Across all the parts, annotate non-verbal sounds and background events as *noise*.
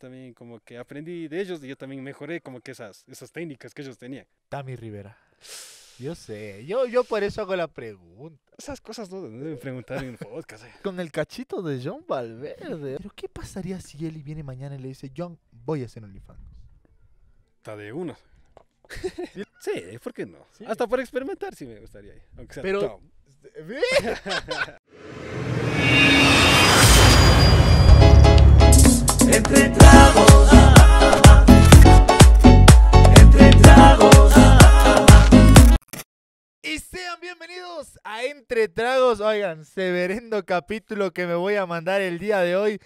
también como que aprendí de ellos y yo también mejoré como que esas, esas técnicas que ellos tenían. Tami Rivera. Yo sé, yo, yo por eso hago la pregunta. Esas cosas no deben preguntar en un podcast. Eh. Con el cachito de John Valverde. Pero ¿qué pasaría si Eli viene mañana y le dice, John, voy a hacer OnlyFans? Está de uno. *laughs* sí, ¿por qué no? Hasta por experimentar sí me gustaría. Aunque sea Pero... Este, *laughs* entre tragos. Entre tragos. Y sean bienvenidos a Entre Tragos. Oigan, severendo capítulo que me voy a mandar el día de hoy.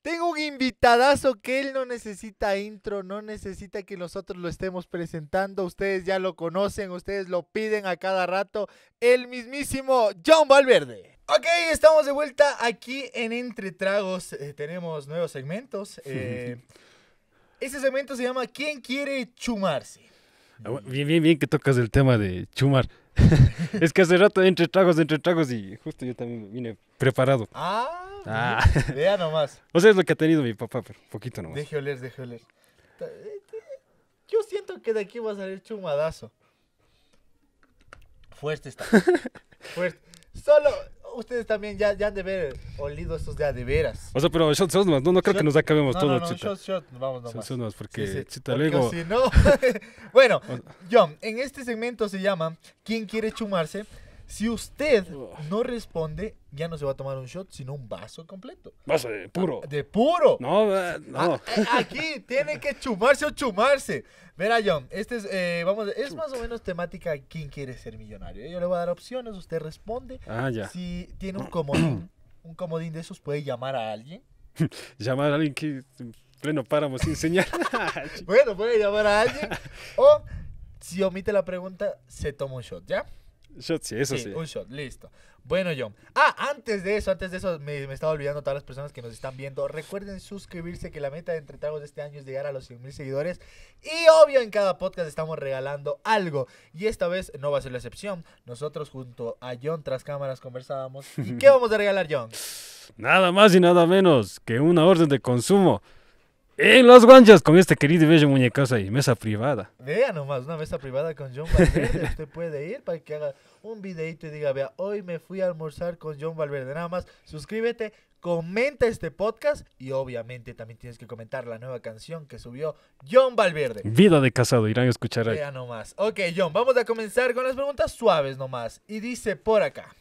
Tengo un invitadazo que él no necesita intro, no necesita que nosotros lo estemos presentando. Ustedes ya lo conocen, ustedes lo piden a cada rato. El mismísimo John Valverde. Ok, estamos de vuelta aquí en Entre Tragos. Eh, tenemos nuevos segmentos. *laughs* Eh, este segmento se llama ¿Quién quiere chumarse? Ah, bien, bien, bien que tocas el tema de chumar. *laughs* es que hace rato entre tragos, entre tragos y justo yo también vine preparado. Ah, ah. vea nomás. *laughs* O sea, es lo que ha tenido mi papá, pero poquito nomás. Deje oler, deje oler. Eh, yo siento que de aquí va a salir chumadazo. Fuerte está. Fuerte. Solo, ustedes también ya, ya han de olido estos ya de veras. O sea, pero shots, No, no creo que nos acabemos no, todo, no, no, chita. vamos nomás. porque, sí, luego... no... *laughs* bueno, John, en este segmento se llama ¿Quién quiere chumarse? Si usted no responde, ya no se va a tomar un shot, sino un vaso completo. Vaso de puro. Ah, de puro. No, eh, no. Ah, eh, aquí tiene que chumarse o chumarse. Verá, John, este es, eh, vamos, es más o menos temática quién quiere ser millonario. Yo le voy a dar opciones, usted responde. Ah, ya. Si tiene un *clears throat* comodín, un comodín de esos, puede llamar a alguien. *laughs* llamar a alguien que pleno páramo sin señal. *laughs* bueno, puede llamar a alguien. *laughs* O si omite la pregunta, se toma un shot, ¿ya? Shot, sí, eso sí, Un shot, listo. Bueno, John. Ah, antes de eso, antes de eso, me, estaba olvidando a todas las personas que nos están viendo. Recuerden suscribirse, que la meta de Entre de este año es llegar a los 100,000 seguidores. Y obvio, en cada podcast estamos regalando algo. Y esta vez no va a ser la excepción. Nosotros junto a John tras cámaras conversábamos. ¿Y qué *laughs* vamos a regalar, John? Nada más y nada menos que una orden de consumo en los guanjas con este querido y bello muñecazo ahí, mesa privada. Vea nomás, una mesa privada con John Valverde. Usted puede ir para que haga un videito y diga, vea, hoy me fui a almorzar con John Valverde. Nada más, suscríbete, comenta este podcast y obviamente también tienes que comentar la nueva canción que subió John Valverde. Vida de casado, irán a escuchar ahí. Vea nomás. Ok, John, vamos a comenzar con las preguntas suaves nomás. Y dice por acá.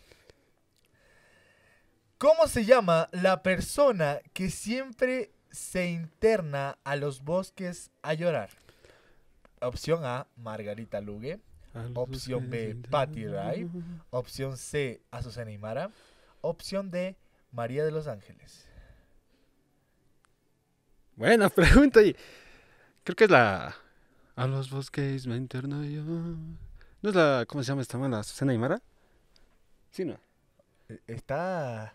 ¿Cómo se llama la persona que siempre se interna a los bosques a llorar. Opción A, Margarita Lugue. Opción B, Patty Ray. Opción C, Azucena Imara. Opción D, María de los Ángeles. Buena *laughs* pregunta. Creo que es la. A los bosques me interno yo. ¿No es la. ¿Cómo se llama esta mala? ¿Azucena Imara? Sí, no. E-, ¿Está.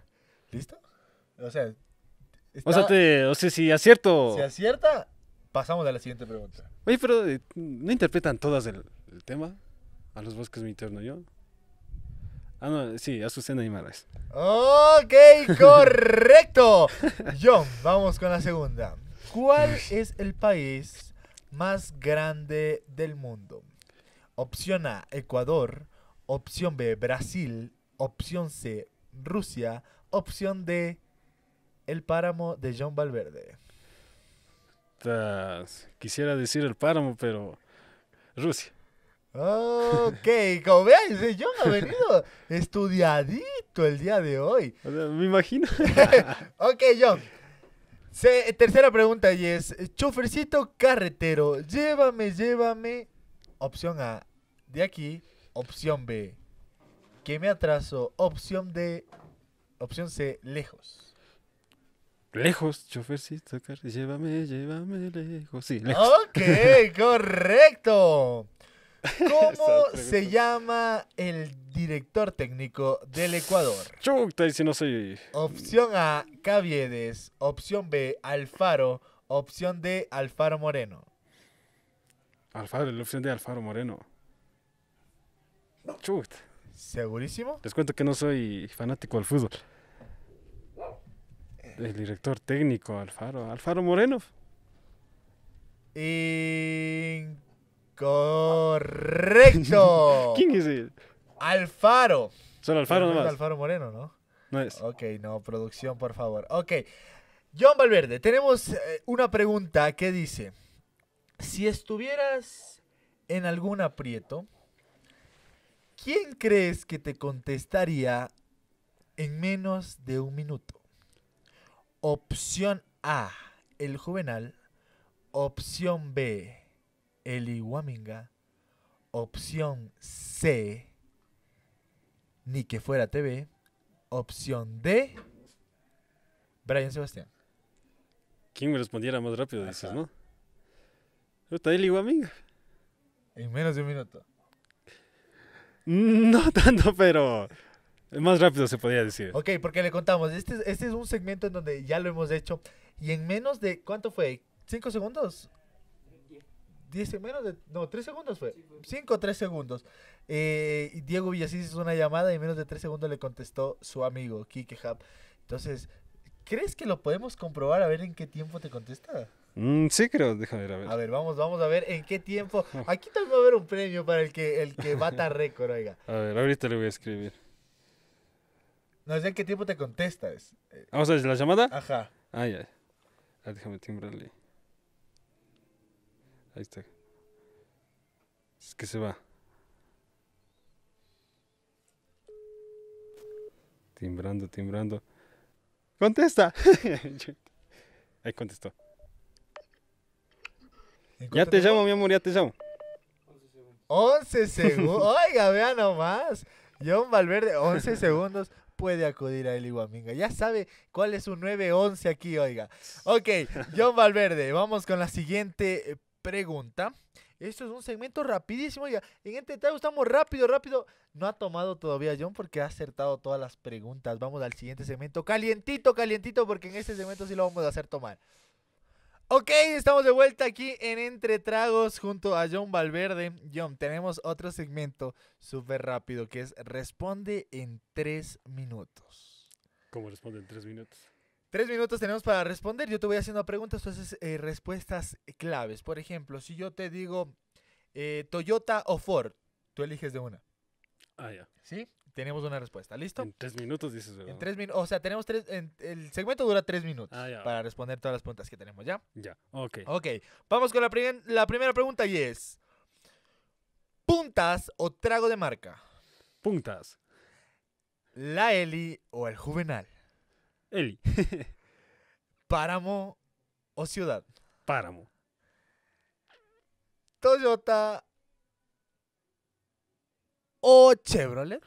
¿Listo? O sea, o, sea, te, si acierto. Si acierta, pasamos a la siguiente pregunta. Oye, pero eh, ¿no interpretan todas el, tema? A los bosques mi interno yo. Ah, no, sí, Azucena y Maras. Ok, *laughs* correcto. John, vamos con la segunda. ¿Cuál es el país más grande del mundo? Opción A, Ecuador. Opción B, Brasil. Opción C, Rusia. Opción D, el páramo de John Valverde. quisiera decir el páramo, pero Rusia. Ok, como vean, John ha venido estudiadito el día de hoy. me imagino. *laughs* ok, John. tercera pregunta y es, chofercito carretero, llévame, llévame. Opción A, de aquí. Opción B, que me atraso. Opción D, opción C, lejos. Lejos, chofercito, car llévame, llévame lejos. Sí, lejos. Ok, *laughs* correcto. ¿Cómo se llama el director técnico del Ecuador? Chuta, y si no soy. Opción A, Caviedes. Opción B, Alfaro. Opción D, Alfaro Moreno. Alfaro, la opción de Alfaro Moreno. Chuta. ¿Segurísimo? Les cuento que no soy fanático del fútbol el director técnico, Alfaro. Alfaro Moreno. Incorrecto. *laughs* ¿Quién es él? Alfaro. Solo Alfaro nomás. Alfaro Moreno, ¿no? No es. Ok, no, producción, por favor. Ok. John Valverde, tenemos eh, una pregunta que dice: Si estuvieras en algún aprieto, ¿quién crees que te contestaría en menos de un minuto? Opción A, el Juvenal. Opción B, el Iguaminga. Opción C, ni que fuera TV. Opción D, Brian Sebastián. ¿Quién me respondiera más rápido, dices, no? Está el Iguaminga. En menos de un minuto. Mm, no tanto, pero más rápido se podría decir. Ok, porque le contamos. Este, este es un segmento en donde ya lo hemos hecho. Y en menos de. ¿Cuánto fue? ¿Cinco segundos? 10 menos de. No, 3 segundos fue. Cinco, o segundos. Eh, Diego Villasís hizo una llamada y en menos de tres segundos le contestó su amigo, Kike Hub. Entonces, ¿crees que lo podemos comprobar a ver en qué tiempo te contesta? Mm, sí, creo, déjame ver, a ver. A ver, vamos, vamos a ver en qué tiempo. *laughs* Aquí también va a haber un premio para el que, el que bata *laughs* récord, oiga. A ver, ahorita le voy a escribir. No, sé en qué tiempo te contestas. Eh. Vamos a ver la llamada. Ajá. Ah, ya. Ah, déjame timbrarle. Ahí está. Es que se va. Timbrando, timbrando. ¡Contesta! *laughs* Ahí contestó. Ya te llamo, mi amor, ya te llamo. 11 segundos. Oiga, vea nomás. John Valverde, 11 segundos puede acudir a El Iguaminga. Ya sabe cuál es su 911 aquí, oiga. *laughs* Ok, John Valverde, vamos con la siguiente eh, pregunta. Esto es un segmento rapidísimo, oiga. En este trago estamos rápido, rápido. No ha tomado todavía John porque ha acertado todas las preguntas. Vamos al siguiente segmento. Calientito, calientito, porque en este segmento sí lo vamos a hacer tomar. Ok, estamos de vuelta aquí en Entre Tragos junto a John Valverde. John, tenemos otro segmento súper rápido que es Responde en tres minutos. ¿Cómo responde en tres minutos? Tres minutos tenemos para responder. Yo te voy haciendo preguntas, tú haces eh, respuestas claves. Por ejemplo, si yo te digo eh, Toyota o Ford, tú eliges de una. Ah, ya. ¿Sí? tenemos una respuesta. ¿Listo? En tres minutos dices, En tres minutos. O sea, tenemos tres. el segmento dura tres minutos ah, para responder todas las preguntas que tenemos, ¿ya? Ya, ok. Ok. Vamos con la, la primera pregunta y es: ¿Puntas o trago de marca? Puntas. ¿La Eli o el Juvenal? Eli. *laughs* ¿Páramo o ciudad? Páramo. ¿Toyota o Chevrolet?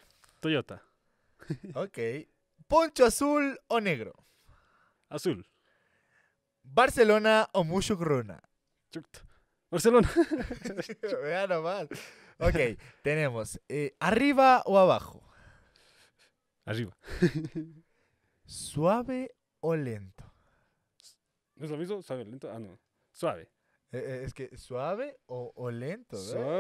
Toyota. *laughs* Ok. ¿Poncho azul o negro? Azul. ¿Barcelona o Mushukruna? Barcelona. *laughs* Vea nomás. Ok, tenemos. Eh, ¿Arriba o abajo? Arriba. ¿Suave o lento? ¿No es lo mismo? ¿Suave, lento? Ah, no. Suave. E, e, es que suave o, lento,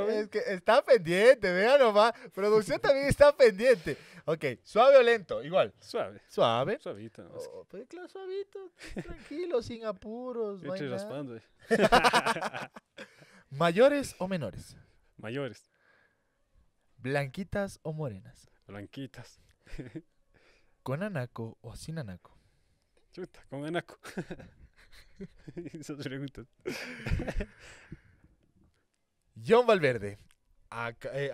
Es que está pendiente, vean nomás. Producción también está pendiente. Ok, suave o lento, igual. Suave. Suave. Suavito. Oh, pues, claro, suavito. Tranquilo, sin apuros. No raspando. Eh. *laughs* ¿Mayores o menores? Mayores. ¿Blanquitas o morenas? Blanquitas. *laughs* ¿Con anaco o sin anaco? Chuta, con anaco. *laughs* *laughs* Esas preguntas. *laughs* John Valverde. Eh,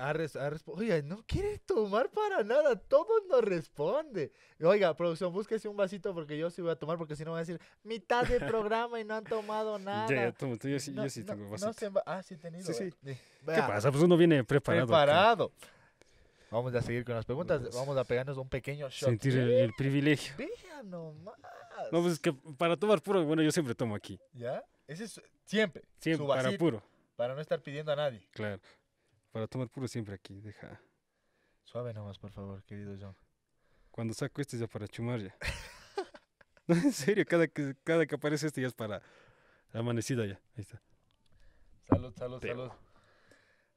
oiga, no quiere tomar para nada. Todo no responde. Oiga, producción, búsquese un vasito porque yo sí voy a tomar, porque si no voy a decir mitad de programa y no han tomado *laughs* nada. Ya, yo, sí, tengo vasito. ah, sí he tenido. Eh, eh, ¿Qué pasa? Pues uno viene preparado. Preparado. Vamos a seguir con las preguntas. Pues. Vamos a pegarnos un pequeño shot. Sentir el, privilegio. nomás. No, pues es que para tomar puro, bueno, yo siempre tomo aquí. ¿Ya? Ese es siempre. Siempre, para puro. Para no estar pidiendo a nadie. Claro. Para tomar puro siempre aquí, deja. Suave nomás, por favor, querido John. Cuando saco este ya para chumar ya. *laughs* no, en serio, cada que, cada que aparece este ya es para amanecida ya. Ahí está. Salud, salud, salud.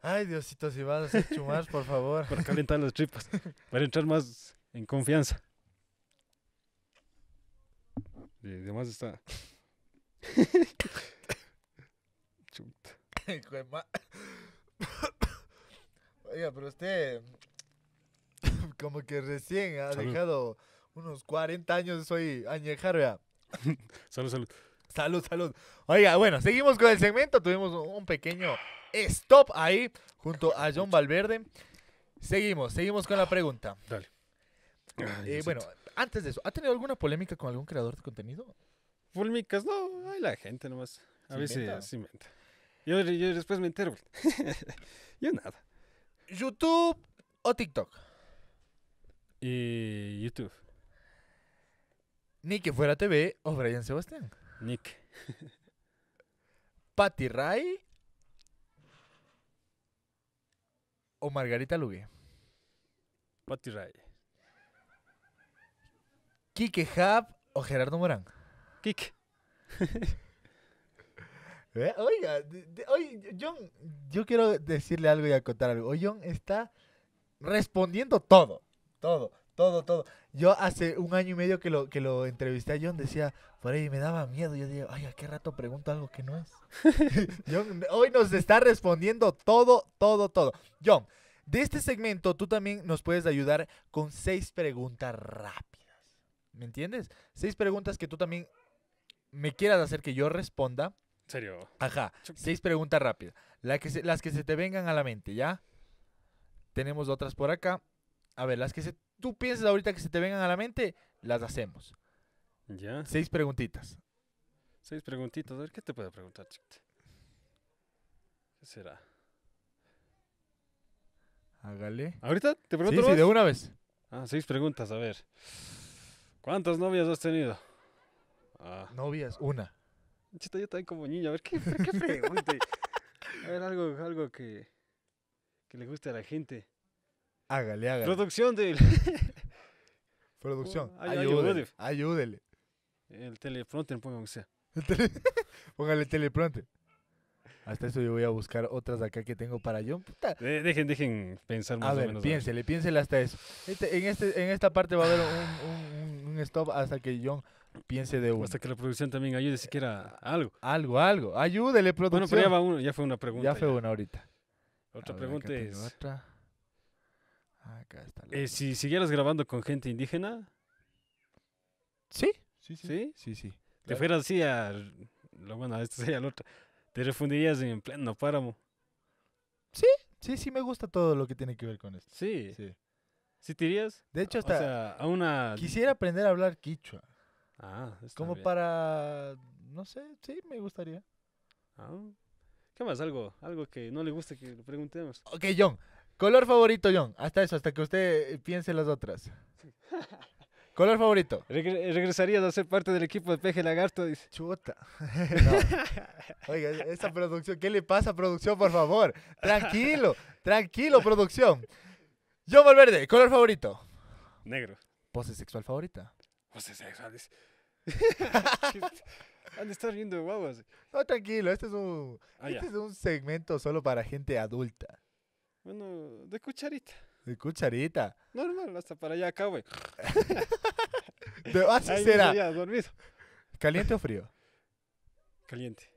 Ay, Diosito, si vas a chumar, por favor. *laughs* Para calentar las tripas. Para entrar más en confianza. Y además está. Oiga, pero usted. Como que recién ha dejado unos 40 años, soy añejar, vea. *laughs* salud, salud. Salud, salud. Oiga, bueno, seguimos con el segmento. Tuvimos un pequeño stop ahí junto a John Valverde. Seguimos, seguimos con la pregunta. Dale. Y eh, bueno, antes de eso, ¿ha tenido alguna polémica con algún creador de contenido? Fulmicas, no, hay la gente nomás. A veces si Yo, después me entero. *laughs* yo nada. ¿YouTube o TikTok? Y YouTube. Nick Fuera TV o Brian Sebastián. Nick. *laughs* Patty Ray o Margarita Lugue. Patty Ray. ¿Kike Hub o Gerardo Morán? Kike. *laughs* Eh, oiga, John, yo quiero decirle algo y acotar algo. Hoy John está respondiendo todo, todo, todo, todo. Yo hace un año y medio que lo, que lo entrevisté a John, decía, por ahí me daba miedo. Yo dije, ay, ¿a qué rato pregunto algo que no es? *laughs* John, hoy nos está respondiendo todo, todo, todo. John, de este segmento tú también nos puedes ayudar con seis preguntas rápidas. ¿Me entiendes? Seis preguntas que tú también me quieras hacer que yo responda. ¿En serio? Ajá. Seis preguntas rápidas. las que se te vengan a la mente, ¿ya? Tenemos otras por acá. A ver, las que se, tú piensas ahorita que se te vengan a la mente, las hacemos. ¿Ya? Seis preguntitas. Seis preguntitas. A ver, ¿qué te puedo preguntar, ¿Qué será? Hágale. ¿Ahorita? ¿Te pregunto? Sí, sí, de una vez. Ah, seis preguntas, a ver. ¿Cuántas novias has tenido? Ah. Novias, una. Chito yo también como niño. A ver, ¿qué, qué a ver, algo, algo que, que le guste a la gente. Hágale, hágale. Producción de... él. *laughs* Producción. Oh, ayúdele. Ayúdele. El teleprompter, que sea. *laughs* *laughs* Póngale teleprompter. Hasta eso yo voy a buscar otras acá que tengo para yo. dejen, dejen pensar más a ver, Piénsele, piénsele hasta eso. Este, en, este, en esta parte va a haber un stop hasta que John piense de uno. Hasta que la producción también ayude siquiera algo. Algo, algo. Ayúdele, producción. Bueno, pero ya, uno, ya fue una pregunta. Ya fue una ahorita. Otra pregunta es... Eh, si siguieras grabando con gente indígena... Sí. Sí, sí. ¿Sí? Sí, Te fueras así a... Lo bueno, esto sería la otro. Te refundirías en pleno páramo. Sí, sí, sí me gusta todo lo que tiene que ver con esto. Sí. sí. ¿Sí dirías? De hecho, hasta. a una. Quisiera aprender a hablar quichua. Ah, está Como para. No sé, sí, me gustaría. Ah, ¿Qué más? Algo, algo que no le guste que le preguntemos. Ok, John. Color favorito, John. Hasta eso, hasta que usted piense las otras. *laughs* Color favorito. regresaría regresarías a ser parte del equipo de Peje Lagarto, dice. Chuta. *laughs* Oiga, esa producción, ¿qué le pasa, producción, por favor? Tranquilo, tranquilo, producción. Yo Verde! color favorito. Negro. Pose sexual favorita. Pose sexual. ¿Dónde *laughs* Han estar riendo guaguas. No, tranquilo, este es un, ah, este es un segmento solo para gente adulta. Bueno, de cucharita. De cucharita. Normal, hasta para allá acá, güey. *laughs* De- será. dormido. ¿Caliente o frío? Caliente.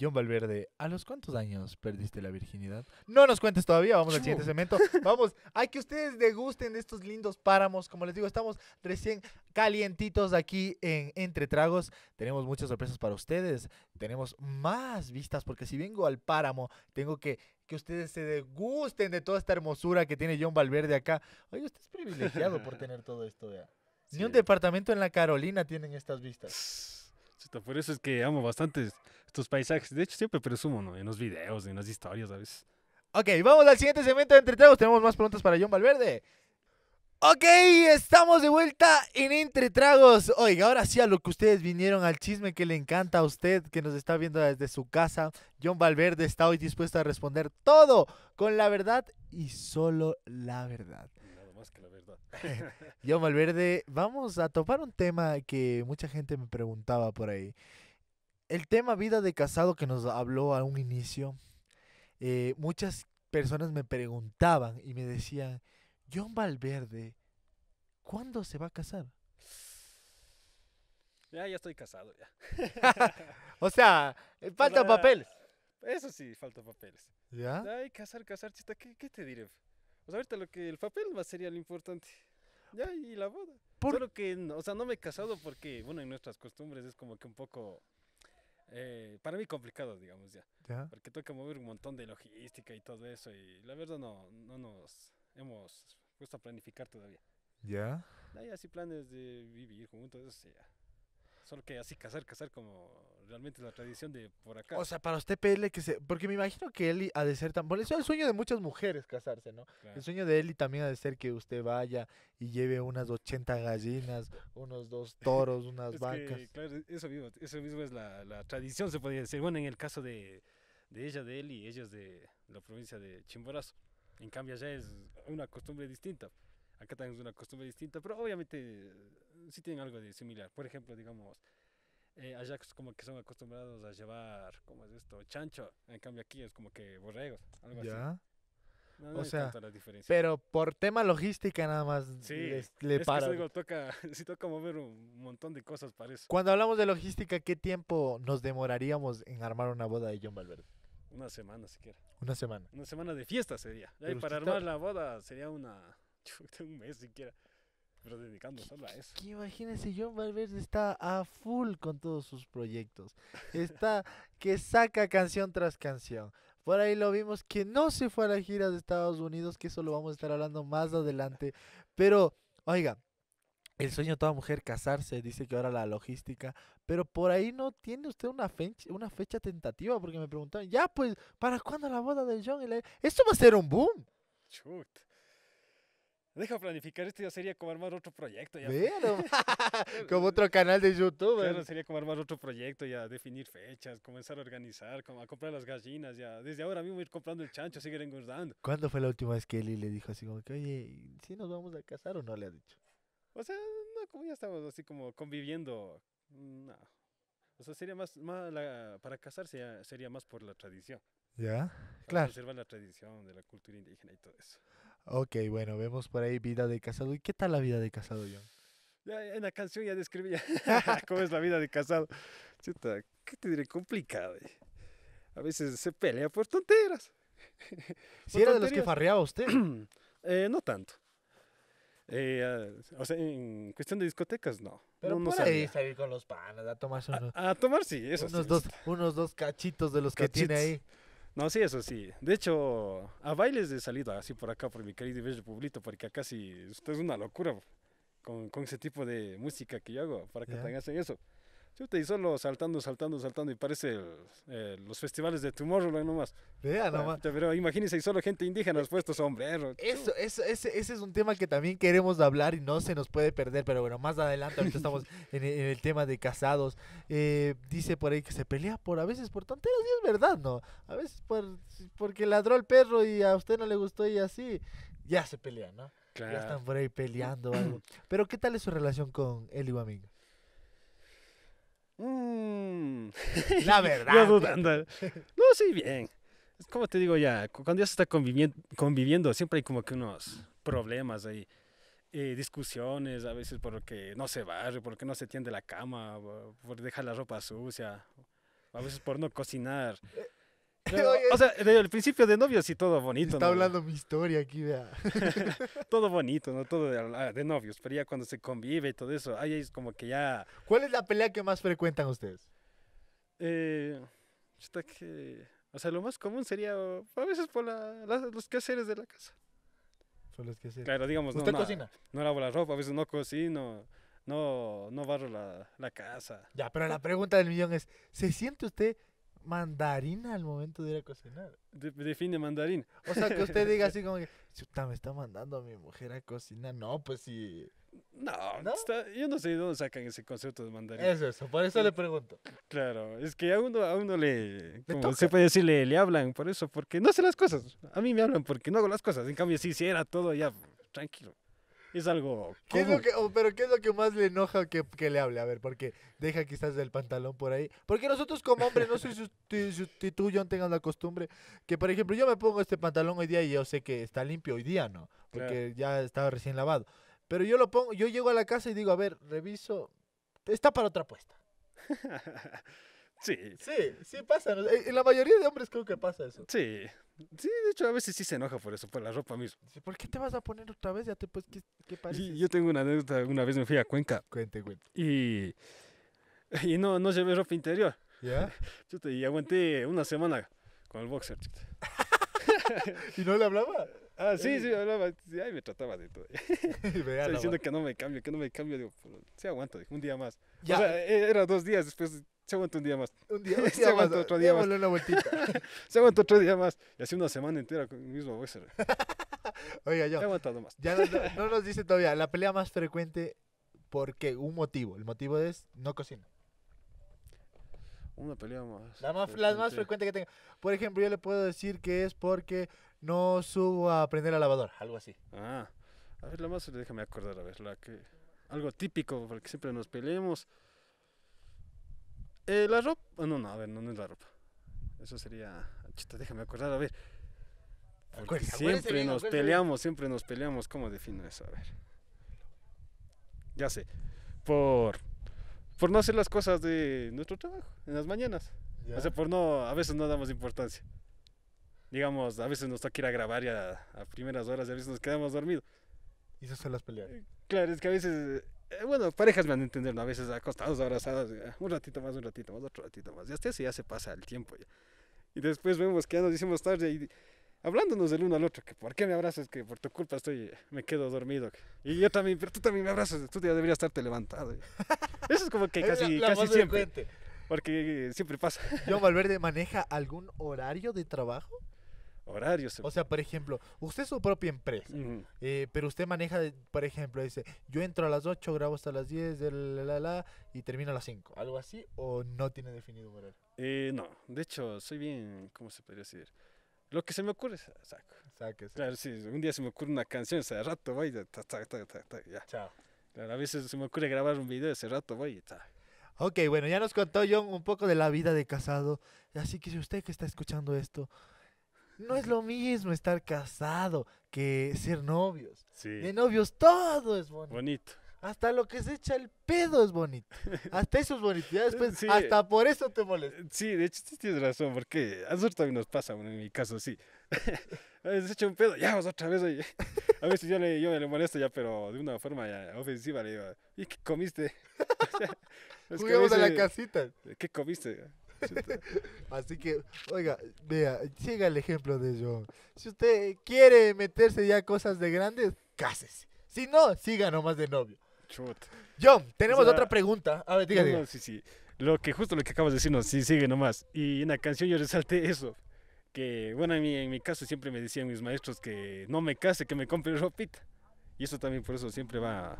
John Valverde, ¿a los cuántos años perdiste la virginidad? No nos cuentes todavía, vamos al siguiente segmento. *laughs* Vamos, hay que ustedes degusten de estos lindos páramos. Como les digo, estamos recién calientitos aquí en Entre Tragos. Tenemos muchas sorpresas para ustedes. Tenemos más vistas, porque si vengo al páramo, tengo que que ustedes se degusten de toda esta hermosura que tiene John Valverde acá. Oye, usted es privilegiado por tener todo esto, vea. Ni un departamento en la Carolina tienen estas vistas. Por eso es que amo bastantes tus paisajes. De hecho, siempre presumo, ¿no? En los videos, en las historias, ¿sabes? Ok, vamos al siguiente segmento de Entre Tragos. Tenemos más preguntas para John Valverde. Ok, estamos de vuelta en Entre Tragos. Oiga, ahora sí a lo que ustedes vinieron, al chisme que le encanta a usted, que nos está viendo desde su casa. John Valverde está hoy dispuesto a responder todo con la verdad y solo la verdad. Nada más que la verdad. *laughs* John Valverde, vamos a topar un tema que mucha gente me preguntaba por ahí el tema vida de casado que nos habló a un inicio, eh, muchas personas me preguntaban y me decían, John Valverde, ¿cuándo se va a casar? Ya, ya estoy casado, ya. *laughs* o sea, eh, faltan papeles. Eso sí, falta papeles. ¿Ya? Ay, casar, casar, chita, ¿qué, te diré? O pues sea, ahorita lo que el papel va a sería lo importante. Ya, y la boda. Por... Solo que, o sea, no me he casado porque, bueno, en nuestras costumbres es como que un poco eh, para mí complicado, digamos ya. Porque Porque que mover un montón de logística y todo eso y la verdad no, no nos hemos puesto a planificar todavía. Ya. Hay así planes de vivir juntos, eso sí, Solo que así casar, casar, como realmente es la tradición de por acá. O sea, para usted pedirle que se... Porque me imagino que Eli ha de ser tan... Bueno, eso es el sueño de muchas mujeres casarse, ¿no? El sueño de Eli también ha de ser que usted vaya y lleve unas 80 gallinas, unos dos *laughs* toros, unas es Que, claro, eso mismo, es la, tradición, se podría decir. Bueno, en el caso de, de ella, de Eli, ella es de la provincia de Chimborazo. En cambio allá es una costumbre distinta. Acá también es una costumbre distinta, pero obviamente sí tienen algo de similar. Por ejemplo, digamos, eh, allá como que son acostumbrados a llevar, ¿cómo es esto? Chancho. En cambio aquí es como que borregos, algo ¿Ya? así. No, o sea, pero por tema logística nada más sí, le es Que *laughs* toca, mover un montón de cosas para eso. Cuando hablamos de logística, ¿qué tiempo nos demoraríamos en armar una boda de John Valverde? Una semana siquiera. Una semana. Una semana de fiesta sería. y para armar la boda sería una... *laughs* un mes siquiera pero dedicando solo a eso. imagínense, John Valverde está a full con todos sus proyectos. Está *laughs* que saca canción tras canción. Por ahí lo vimos que no se fue a la gira de Estados Unidos, que eso lo vamos a estar hablando más adelante. Pero, oiga, el sueño de toda mujer casarse, dice que ahora la logística, pero por ahí no tiene usted una fecha, tentativa, porque me preguntaron, ya pues, ¿para cuándo la boda del John? Esto va a ser un boom. Chut. Deja planificar esto, ya sería como armar otro proyecto. Ya. *laughs* como otro canal de YouTube. Claro, ¿eh? sería como armar otro proyecto, ya definir fechas, comenzar a organizar, a comprar las gallinas, ya. Desde ahora mismo ir comprando el chancho, seguir engordando. ¿Cuándo fue la última vez que Eli le dijo así como que, oye, ¿sí nos vamos a casar o no le ha dicho? O sea, no, como ya estamos así como conviviendo, no. O sea, sería más, más para casarse sería, más por la tradición. ¿Ya? claro. Conservar la tradición de la cultura indígena y todo eso. Ok, bueno, vemos por ahí vida de casado. ¿Y qué tal la vida de casado, John? Ya, en la canción ya describía *laughs* cómo es la vida de casado. Chuta, ¿qué te diré? Complicado. Eh. A veces se pelea por tonteras. ¿Si *laughs* sí era de los que farreaba usted? *clears throat* eh, no tanto. Eh, ah, o sea, en cuestión de discotecas, no. Pero no, por ahí con los panas, a tomarse unos... A, tomar, sí, eso unos Dos, unos dos cachitos de los que tiene ahí. No, sí, eso sí. De hecho, a bailes de salida, así por acá, por mi querido y bello pueblito, porque acá sí, esto es una locura con, con ese tipo de música que yo hago, para que yeah. hacen eso te y solo saltando, saltando, saltando, y parece los festivales de Tomorrowland nomás. Vea ah, nomás. Pero imagínese y solo gente indígena los puestos hombre. E-, eso, eso ese, ese, es un tema que también queremos hablar y no se nos puede perder, pero bueno, más adelante, ahorita estamos *laughs* en, el, tema de casados. Eh, dice por ahí que se pelea por a veces por tonteras, y es verdad, ¿no? A veces por, porque ladró el perro y a usted no le gustó y así, ya se pelea, ¿no? Ya están por ahí peleando algo. *clears throat* Pero ¿qué tal es su relación con Eli Waming? Mm, *laughs* la verdad. No, sí, bien. Como te digo ya, cuando ya se está conviviendo, siempre hay como que unos problemas hay discusiones a veces por que no se barre, porque no se tiende la cama, por dejar la ropa sucia, a veces por no cocinar o sea, desde el principio de novios y todo bonito. Está hablando mi historia aquí, vea. *laughs* todo bonito, ¿no? Todo ah, de, novios, pero ya cuando se convive y todo eso, ahí es como que ya... ¿Cuál es la pelea que más frecuentan ustedes? Eh, está que... O sea, lo más común sería a veces por los quehaceres de la casa. Por los quehaceres. Claro, digamos, ¿Usted no, cocina? No, lavo la ropa, a veces no cocino no, no barro la, casa. Ya, pero la pregunta del millón es, ¿se siente usted mandarina al momento de ir a cocinar. define mandarín. O sea, que usted *laughs* diga así como que, chuta, me está mandando a mi mujer a cocinar. No, pues sí. No, yo no sé de dónde sacan ese concepto de mandarín. Es eso, por eso le pregunto. Claro, es que a uno, a uno le, como se puede decir, le, hablan por eso, porque no hace las cosas. A mí me hablan porque no hago las cosas. En cambio, si hiciera todo ya, tranquilo es algo... ¿Qué es lo que, pero ¿qué es lo que más le enoja que, que, le hable? A ver, porque deja quizás el pantalón por ahí. Porque nosotros como hombres, no soy si tú, una tengan la costumbre que, por ejemplo, yo me pongo este pantalón hoy día y yo sé que está limpio hoy día, ¿no? Porque ya estaba recién lavado. Pero yo lo pongo, yo llego a la casa y digo, a ver, reviso, está para otra puesta *laughs* Sí. Sí, sí pasa. En la mayoría de hombres creo que pasa eso. Sí. Sí, de hecho, a veces sí se enoja por eso, por la ropa mismo. ¿Por qué te vas a poner otra vez? Ya te pues, ¿qué, qué Yo tengo una anécdota, una vez me fui a Cuenca. Cuente, cuente. Y, y no, no llevé ropa interior. ¿Ya? *laughs* y aguanté una semana con el boxer, *laughs* ¿Y no le hablaba? Ah, sí, eh. sí, hablaba. me trataba de todo. *laughs* Estoy diciendo que no me cambio, que no me cambio. Digo, se pues, aguanto, un día más. O sea, eh, era dos días después. Se aguanta un día más. Un día, *laughs* más. se aguanta otro día más. una vueltita. *laughs* se aguanta otro día más. Y así una semana entera con el mismo boxer. Oiga, yo. He aguantado más. Ya no, nos dice todavía. La pelea más frecuente, ¿por qué? Un motivo. El motivo es no cocina. Una pelea más. La más las más que tengo Por ejemplo, yo le puedo decir que es porque no subo a aprender a lavador, algo así. Ah, a ver, la más, déjame acordar, a ver, la que, algo típico, porque siempre nos peleemos. Eh, la ropa, ah, no, no, a ver, no, es la ropa. Eso sería, chita, déjame acordar, a ver. Porque siempre nos peleamos, siempre nos peleamos. ¿Cómo defino eso? A ver. Ya sé. Por, por no hacer las cosas de nuestro trabajo en las mañanas. O sea, por no, a veces no damos importancia digamos, a veces nos toca ir a grabar ya a primeras horas y a veces nos quedamos dormidos. Y eso se las peleas. Eh, claro, es que a veces, eh, bueno, parejas me han entender, ¿no? A veces acostados, abrazados, un ratito más, un ratito más, otro ratito más. Ya hasta ya se pasa el tiempo. Ya. Y después vemos que ya nos hicimos tarde y hablándonos del uno al otro, que por qué me abrazas, que por tu culpa estoy, me quedo dormido. Y yo también, pero tú también me abrazas, tú ya deberías estarte levantado. Eso es como que *laughs* casi, casi siempre. Porque siempre pasa. ¿Yo Valverde maneja algún horario de trabajo? horarios. O sea, por ejemplo, usted es su propia empresa, eh, pero usted maneja, por ejemplo, dice, yo entro a las 8, grabo hasta las 10, la, la, la, y termino a las 5, algo así, o no tiene definido horario. Eh, no, de hecho, soy bien, ¿cómo se podría decir? Lo que se me ocurre, saco. saque. Claro, sí, un día se me ocurre una canción, hace rato voy, ta, ta, ta, ya. Chao. Claro, a veces se me ocurre grabar un video, hace rato voy, ta. Ok, bueno, ya nos contó yo un poco de la vida de casado. Así que si usted que está escuchando esto, no es lo mismo estar casado que ser novios. De novios todo es bonito. Bonito. Hasta lo que se echa el pedo es bonito. *laughs* Hasta eso es bonito. hasta por eso te molesta. Sí, de hecho tienes razón, porque a nosotros también nos pasa, bueno, en mi caso sí. *laughs* a veces echa un pedo, ya, vamos otra vez. A veces yo le, le molesto ya, pero de una forma ofensiva le digo, ¿y qué comiste? *laughs* O a la casita. ¿Qué comiste? *laughs* Así que, oiga, vea, siga el ejemplo de John. Si usted quiere meterse ya cosas de grandes, cásese. Si no, siga nomás de novio. John, tenemos otra pregunta. A ver, dígame. sí, sí. Lo que justo lo que acabas de decirnos, sí, sigue nomás. Y en la canción yo resalté eso. Que, bueno, a mí en mi caso siempre me decían mis maestros que no me case, que me compre ropita. Y eso también por eso siempre va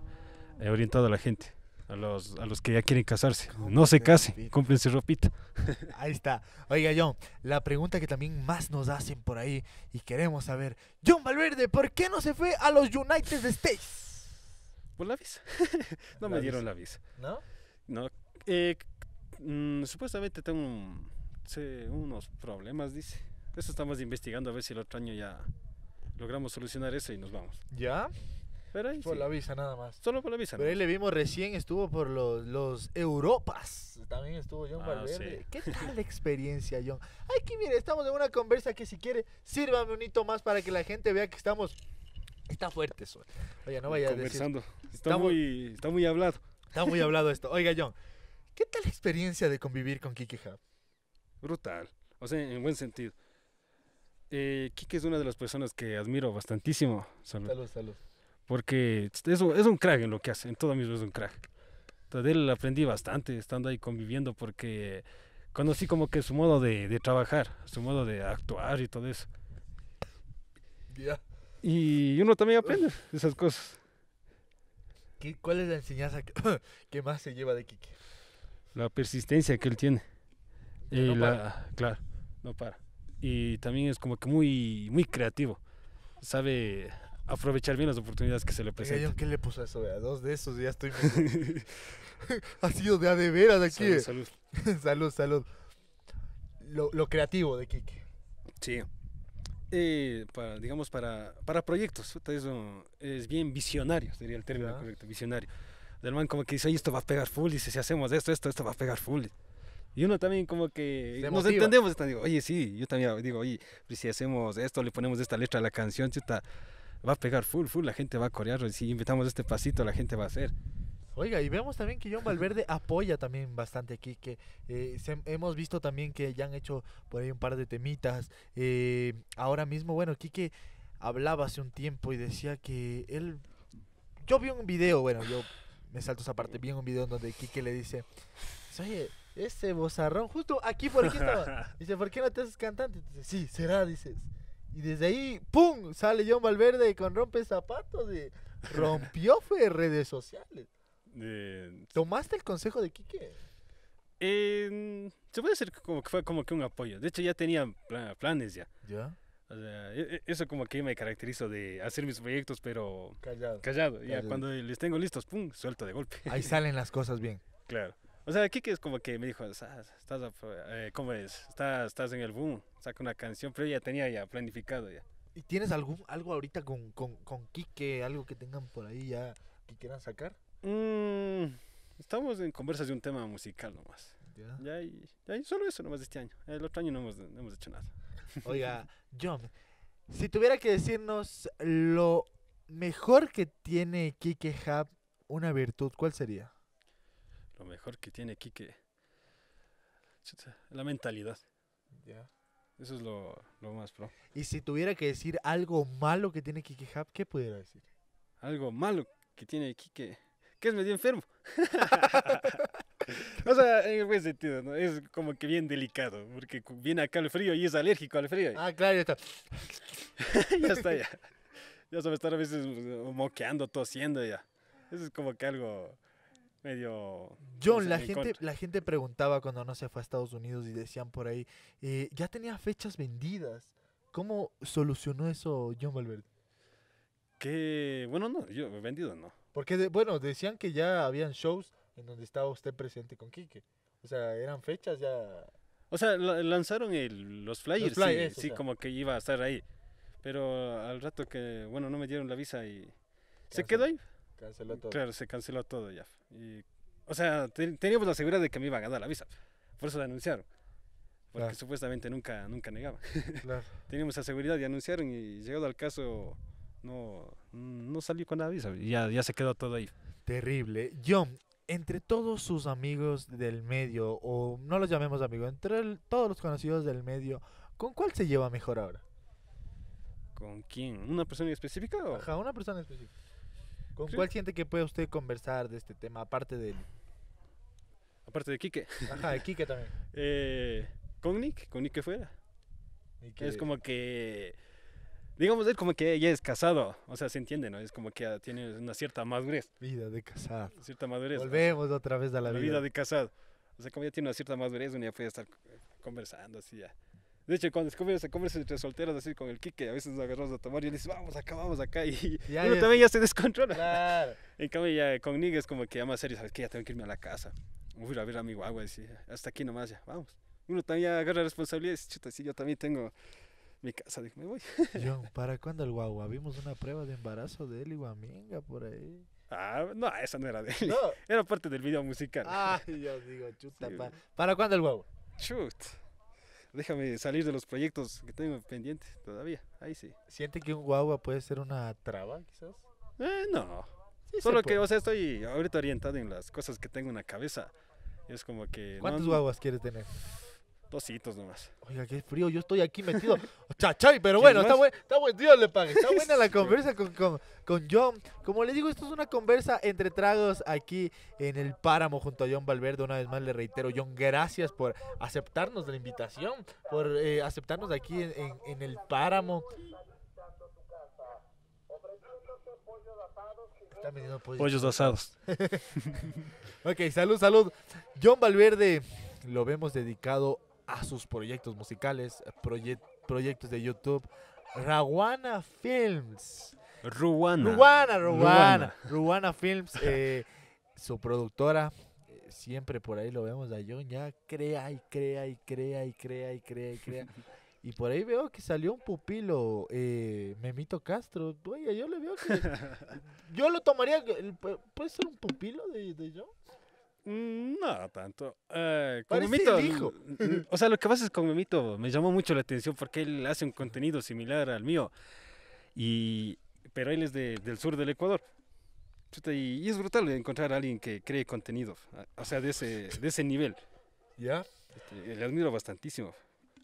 eh, orientado a la gente a los, a los que ya quieren casarse. No se casen, cómprense ropita. *laughs* Ahí está. Oiga, John, la pregunta que también más nos hacen por ahí y queremos saber, John Valverde, ¿por qué no se fue a los United States? Por pues la visa. *laughs* no me dieron la visa. ¿No? No. Eh, mm, supuestamente tengo unos problemas, dice. Eso estamos investigando a ver si el otro año ya logramos solucionar eso y nos vamos. ¿Ya? por la visa nada más. Solo por la visa. Pero ahí le vimos recién, estuvo por los, Europas. También estuvo John ah, Valverde. ¿Qué tal la experiencia, John? Ay, que mire, estamos en una conversa que si quiere, sírvame un hito más para que la gente vea que estamos... Está fuerte eso. Oye, no vaya a decir... Está, muy, está muy hablado. Está muy hablado esto. Oiga, John, *laughs* ¿qué tal la experiencia de convivir con Kike Hub? Brutal. O sea, en buen sentido. Eh, Kike es una de las personas que admiro bastantísimo. Saludos, Salud, porque es un, es un crack en lo que hace, en todo mismo es un crack. Entonces, de él aprendí bastante estando ahí conviviendo porque conocí como que su modo de, de trabajar, su modo de actuar y todo eso. Y uno también aprende esas cosas. ¿Qué, ¿Cuál es la enseñanza que, *coughs* más se lleva de Kike? La persistencia que él tiene. Y eh, la, Claro, no para. Y también es como que muy, muy creativo. Sabe aprovechar bien las oportunidades que se le presentan. ¿Qué le puso eso? A dos de esos ya estoy... *laughs* *laughs* ha sido de a de veras aquí. Salud, salud. *laughs* salud, Lo, lo, creativo de Kike. Sí. Eh, digamos, para, para proyectos. Eso es bien visionario, sería el término correcto, visionario. Del man como que dice, esto va a pegar full, dice, si hacemos esto, esto, esto va a pegar full. Y uno también como que se nos entendemos, digo, oye, sí, yo también digo, oye, pues si hacemos esto, le ponemos esta letra a la canción, chuta, si va a pegar full, full, la gente va a corearlo. Y si invitamos este pasito, la gente va a hacer. Oiga, y vemos también que John *laughs* Valverde apoya también bastante aquí, que eh, hemos visto también que ya han hecho por ahí un par de temitas. Eh, ahora mismo, bueno, Quique hablaba hace un tiempo y decía que él... Yo vi un video, bueno, yo me salto esa parte, vi un video donde Quique le dice, oye, ese bozarrón, justo aquí por aquí estaba. *laughs* Dice, ¿por qué no te haces cantante? Dice, sí, será, dices. Y desde ahí, ¡pum! Sale John Valverde con rompe zapatos de rompió *laughs* fue redes sociales. ¿Tomaste el consejo de Quique? se puede decir como que fue como que un apoyo. De hecho, ya tenía planes ya. ¿Ya? O sea, e, e, eso como que me caracterizo de hacer mis proyectos, pero callado. callado. callado. Ya cuando les tengo listos, pum, suelto de golpe. Ahí salen las cosas bien. *laughs* Claro. O sea, Kike es como que me dijo, estás, eh, ¿cómo es? Estás, estás en el boom, saca una canción, pero ya tenía ya planificado ya. ¿Y tienes algún, algo ahorita con, con, algo que tengan por ahí ya que quieran sacar? Mm, estamos en conversas de un tema musical nomás. Ya. Ya, solo eso nomás este año. El otro año no hemos, no hemos hecho nada. *laughs* Oiga, John, si tuviera que decirnos lo mejor que tiene Kike Hub, una virtud, ¿cuál sería? Lo mejor que tiene Quique La mentalidad. Eso es lo, más pro. Y si tuviera que decir algo malo que tiene Kike Hub, ¿qué pudiera decir? Algo malo que tiene Kike. Que es medio enfermo. *laughs* o sea, en buen sentido, Es como que bien delicado, porque viene acá el frío y es alérgico al frío. Ah, claro, ya está. *laughs* ya está, ya. Ya sabe estar a veces pues, moqueando, tosiendo, ya. Eso es como que algo medio... John, la gente, la gente preguntaba cuando no se fue a Estados Unidos y decían por ahí, eh, ya tenía fechas vendidas. ¿Cómo solucionó eso John Valverde? Que, bueno, no, yo vendido no. Porque, bueno, decían que ya habían shows en donde estaba usted presente con Quique. O sea, eran fechas ya... O sea, lanzaron los flyers, sí, sí como que iba a estar ahí. Pero al rato que, bueno, no me dieron la visa y... Se quedó ahí. Canceló todo. Claro, se canceló todo ya. o sea, teníamos la seguridad de que me iba a dar la visa. Por eso la anunciaron. Porque supuestamente nunca, nunca negaba. *laughs* Claro. teníamos la seguridad y anunciaron y llegado al caso no, salió con la visa. Ya, ya se quedó todo ahí. Terrible. John, entre todos sus amigos del medio, o no los llamemos amigos, entre todos los conocidos del medio, ¿con cuál se lleva mejor ahora? ¿Con quién? ¿Una persona específica? O? Ajá, una persona específica. ¿Con cuál siente que puede usted conversar de este tema, aparte de Aparte de Quique. Ajá, de Quique también. *laughs* Eh, con Nick, con Nick que fuera. Es como que... Digamos, él como que ya es casado, o sea, se entiende, ¿no? Es como que tiene una cierta madurez. Vida de casado. Cierta madurez. Volvemos otra vez a la, vida. vida de casado. O sea, como ya tiene una cierta madurez, uno ya puede estar conversando así ya. De hecho, cuando comen, ese comen entre solteros, así con el Kike, a veces nos agarramos a tomar y él dice, vamos acá, vamos acá. Y uno también ya se descontrola. Claro. *laughs* En cambio, ya con Nigue es como que ya más serio, ¿sabes que Ya tengo que irme a la casa. Voy a ver a mi guagua y decir, hasta aquí nomás ya, vamos. Uno también ya agarra responsabilidades. Chuta, así yo también tengo mi casa, dije, me voy. *laughs* John, ¿para cuándo el guagua? Vimos una prueba de embarazo de él y Guaminga por ahí. Ah, no, esa no era de él. No. Era parte del video musical. Ay, yo digo, chuta, ¿para cuándo el guagua? Chuta déjame salir de los proyectos que tengo pendientes todavía. Ahí sí. ¿Siente que un guagua puede ser una traba, quizás? Eh, no. Solo que, o sea, estoy ahorita orientado en las cosas que tengo en la cabeza. Es como que. ¿Cuántos guaguas quieres tener? Tositos nomás. Oiga, qué frío, yo estoy aquí metido. *laughs* Chachay, pero bueno, está buen, está buen Dios le pague. Está *laughs* buena la conversa con, con, John. Como le digo, esto es una conversa entre tragos aquí en el páramo junto a John Valverde. Una vez más le reitero, John, gracias por aceptarnos la invitación, por eh, aceptarnos aquí en, el páramo. pollos. pollos asados. *laughs* ok, salud, salud. John Valverde lo vemos dedicado a sus proyectos musicales, proyectos de YouTube. Raguana Films. Ruana. Ruana, Ruana. Ruana Films, *laughs* eh, su productora. Eh, siempre por ahí lo vemos a John, ya crea y crea y crea y crea y crea y crea. *laughs* Y por ahí veo que salió un pupilo, eh, Memito Castro. yo le veo *laughs* Yo lo tomaría. ¿Puede ser un pupilo de, de John? Mm, no tanto. Eh, con hijo mm, O sea, lo que pasa es con Memito me llamó mucho la atención porque él hace un contenido similar al mío. Y, pero él es de, del sur del Ecuador. Y, es brutal encontrar a alguien que cree contenido. O sea, de ese, de ese nivel. ¿Ya? Este, le admiro bastantísimo.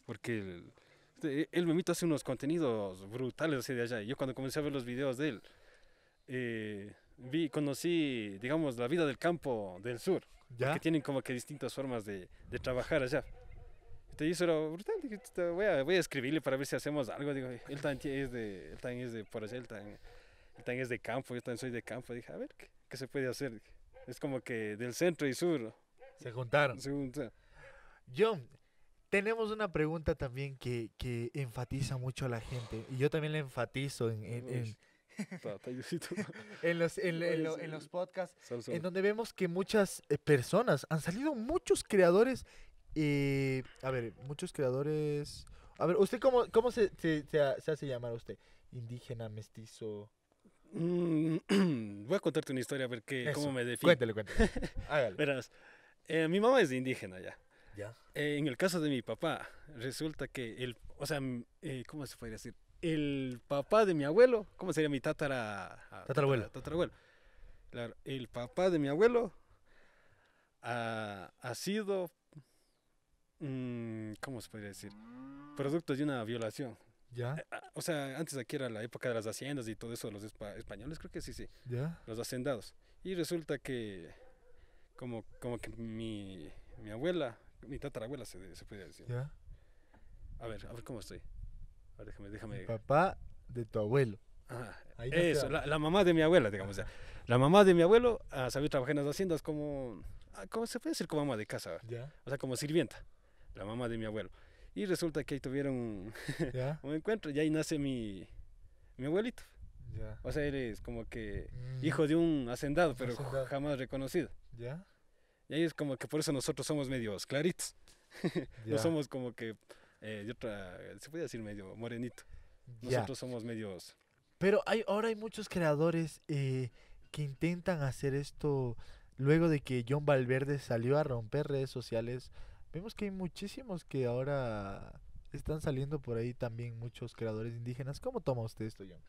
Porque el, este, Memito hace unos contenidos brutales de allá. Yo cuando comencé a ver los videos de él. Eh, vi, conocí, digamos, la vida del campo del sur, ¿Ya? que tienen como que distintas formas de, de trabajar allá. Entonces, este, eso era brutal, voy a, voy a escribirle para ver si hacemos algo, digo, él también es de, él es de por allá, él también es de campo, yo también soy de campo, dije, a ver, ¿qué, se puede hacer? Es como que del centro y sur. Se juntaron. Se juntaron. John, tenemos una pregunta también que, que, enfatiza mucho a la gente. Y yo también la enfatizo en, en, en, *laughs* *laughs* en, los, en, podcasts, en donde vemos que muchas eh, personas, han salido muchos creadores, eh, a ver, muchos creadores... A ver, ¿usted cómo, se, hace llamar a usted? Indígena, mestizo... Mm, *clears throat* voy a contarte una historia a ver cómo me define Cuéntale, cuéntale. *laughs* Hágale. Verás, eh, mi mamá es indígena ya. ¿Ya? en el caso de mi papá, resulta que, el, o sea, ¿cómo se puede decir? el papá de mi abuelo, ¿cómo sería mi tatarabuela ah, Tatarabuelo. el papá de mi abuelo ha, sido, mm, ¿cómo se podría decir? Producto de una violación. ¿Ya? Eh, ah, o sea, antes aquí era la época de las haciendas y todo eso los españoles, creo que sí, sí. Los hacendados. Y resulta que, como, como que mi, abuela, mi tatarabuela se, se podría decir. ¿Ya? A ver, a ver cómo estoy déjame, papá de tu abuelo. Ah, eso, la, mamá de mi abuela, digamos. la mamá de mi abuelo ah, sabía trabajar en las haciendas como, ah, cómo se puede decir como ama de casa, o sea, como sirvienta, la mamá de mi abuelo. Y resulta que ahí tuvieron un *laughs* encuentro y ahí nace mi, mi abuelito. O sea, eres como que mm. hijo de un hacendado, pero jamás reconocido. ¿Ya? Y ahí es como que por eso nosotros somos medios claritos. *laughs* no somos como que eh, se puede decir medio morenito. Nosotros somos medios... Pero hay, ahora hay muchos creadores eh, que intentan hacer esto luego de que John Valverde salió a romper redes sociales. Vemos que hay muchísimos que ahora están saliendo por ahí también muchos creadores indígenas. ¿Cómo toma usted esto, John?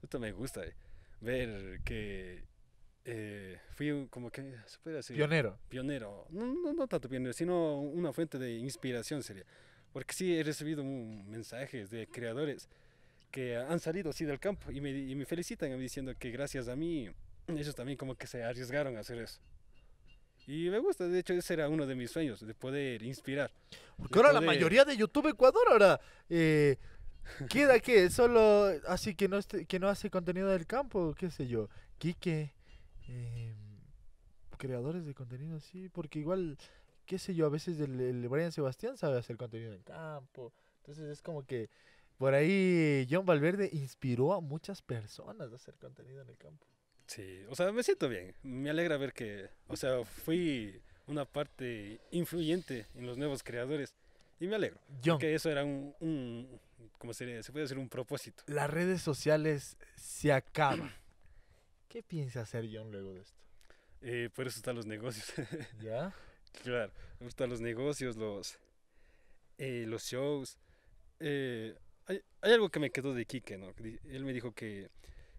Esto me gusta, eh. ver que fui como que, Pionero. Pionero. No, no tanto pionero, sino una fuente de inspiración sería. Porque sí he recibido mensajes de creadores que han salido así del campo y me, y me felicitan diciendo que gracias a mí ellos también como que se arriesgaron a hacer eso. Y me gusta, de hecho ese era uno de mis sueños, de poder inspirar. Porque ahora la mayoría de YouTube Ecuador ahora eh, queda que solo así que no que no hace contenido del campo, qué sé yo, Quique, em, creadores de contenido así, porque igual qué sé yo, a veces el, Brian Sebastián sabe hacer contenido en el campo. Entonces es como que por ahí John Valverde inspiró a muchas personas a hacer contenido en el campo. Sí, o sea, me siento bien. Me alegra ver que, o sea, fui una parte influyente en los nuevos creadores y me alegro. John, porque eso era un, como sería? Se puede decir un propósito. Las redes sociales se acaban. ¿Qué piensa hacer John luego de esto? Eh, por eso están los negocios. *laughs* ¿Ya? Claro, me gustan los negocios, los, eh, los shows. Eh, hay, algo que me quedó de Quique, ¿no? Él me dijo que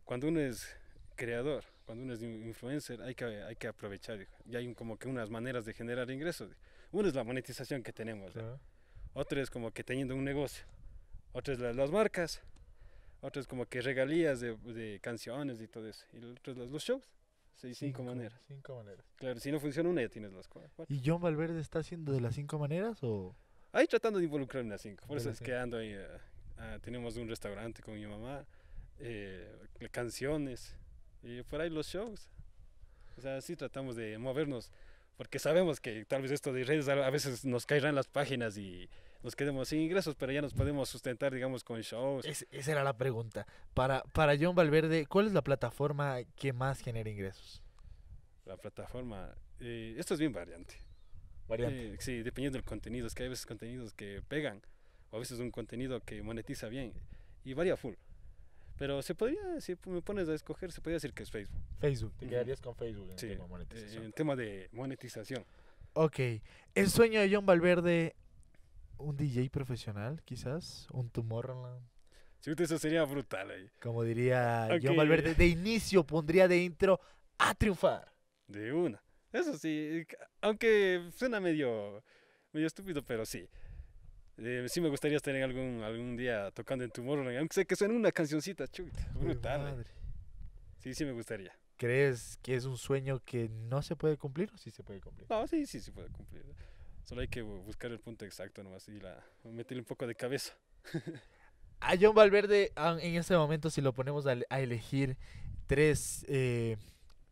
cuando uno es creador, cuando uno es influencer, hay que, hay que aprovechar. Y hay como que unas maneras de generar ingresos. una es la monetización que tenemos. otra es como que teniendo un negocio. otra es las marcas. otra es como que regalías de, canciones y todo eso. Y otro es los shows. Sí, cinco, maneras. Cinco maneras. Claro, si no funciona una ya tienes las cuatro. ¿Y John Valverde está haciendo de las cinco maneras o...? Ahí tratando de involucrarme en las cinco. Por eso es que ando ahí. Eh, ah, tenemos un restaurante con mi mamá. Eh, canciones. Y por ahí los shows. O sea, sí tratamos de movernos. Porque sabemos que tal vez esto de redes a veces nos caerán las páginas y nos quedemos sin ingresos, pero ya nos podemos sustentar, digamos, con shows. esa era la pregunta. Para, para John Valverde, ¿cuál es la plataforma que más genera ingresos? La plataforma, eh, esto es bien variante. Variante. Eh, sí, dependiendo del contenido, es que hay veces contenidos que pegan, o a veces un contenido que monetiza bien, y varía full. Pero se podría, si me pones a escoger, se podría decir que es Facebook. Facebook, te quedarías con Facebook en el tema de monetización. en eh, en tema de monetización. Ok, el sueño de John Valverde un DJ profesional, quizás, un Tomorrowland. Sí, eso sería brutal ahí. Como diría yo Valverde, de inicio pondría de intro a triunfar. De una. Eso sí, aunque suena medio, medio estúpido, pero sí. Eh, sí me gustaría estar en algún, algún día tocando en Tomorrowland, aunque sé que suena una cancioncita, chuta, brutal. Eh. Sí, sí me gustaría. ¿Crees que es un sueño que no se puede cumplir o sí se puede cumplir? No, sí, sí se puede cumplir. Solo hay que buscar el punto exacto nomás y la, meterle un poco de cabeza. *laughs* a John Valverde, ah, en este momento, si lo ponemos a, elegir tres, eh,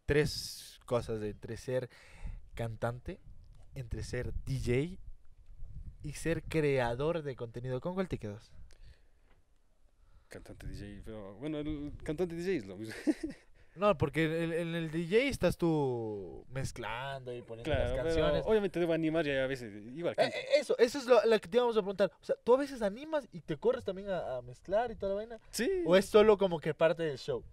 tres cosas, entre ser cantante, entre ser DJ y ser creador de contenido, ¿con cuál te quedas? Cantante DJ, pero bueno, el cantante DJ es lo mismo. *laughs* No, porque en, el DJ estás tú mezclando y poniendo las canciones. obviamente debo animar ya a veces, igual. Eh, eh, eso, eso es lo, que te íbamos a preguntar. O sea, ¿tú a veces animas y te corres también a, mezclar y toda la vaina? Sí. ¿O es solo como que parte del show?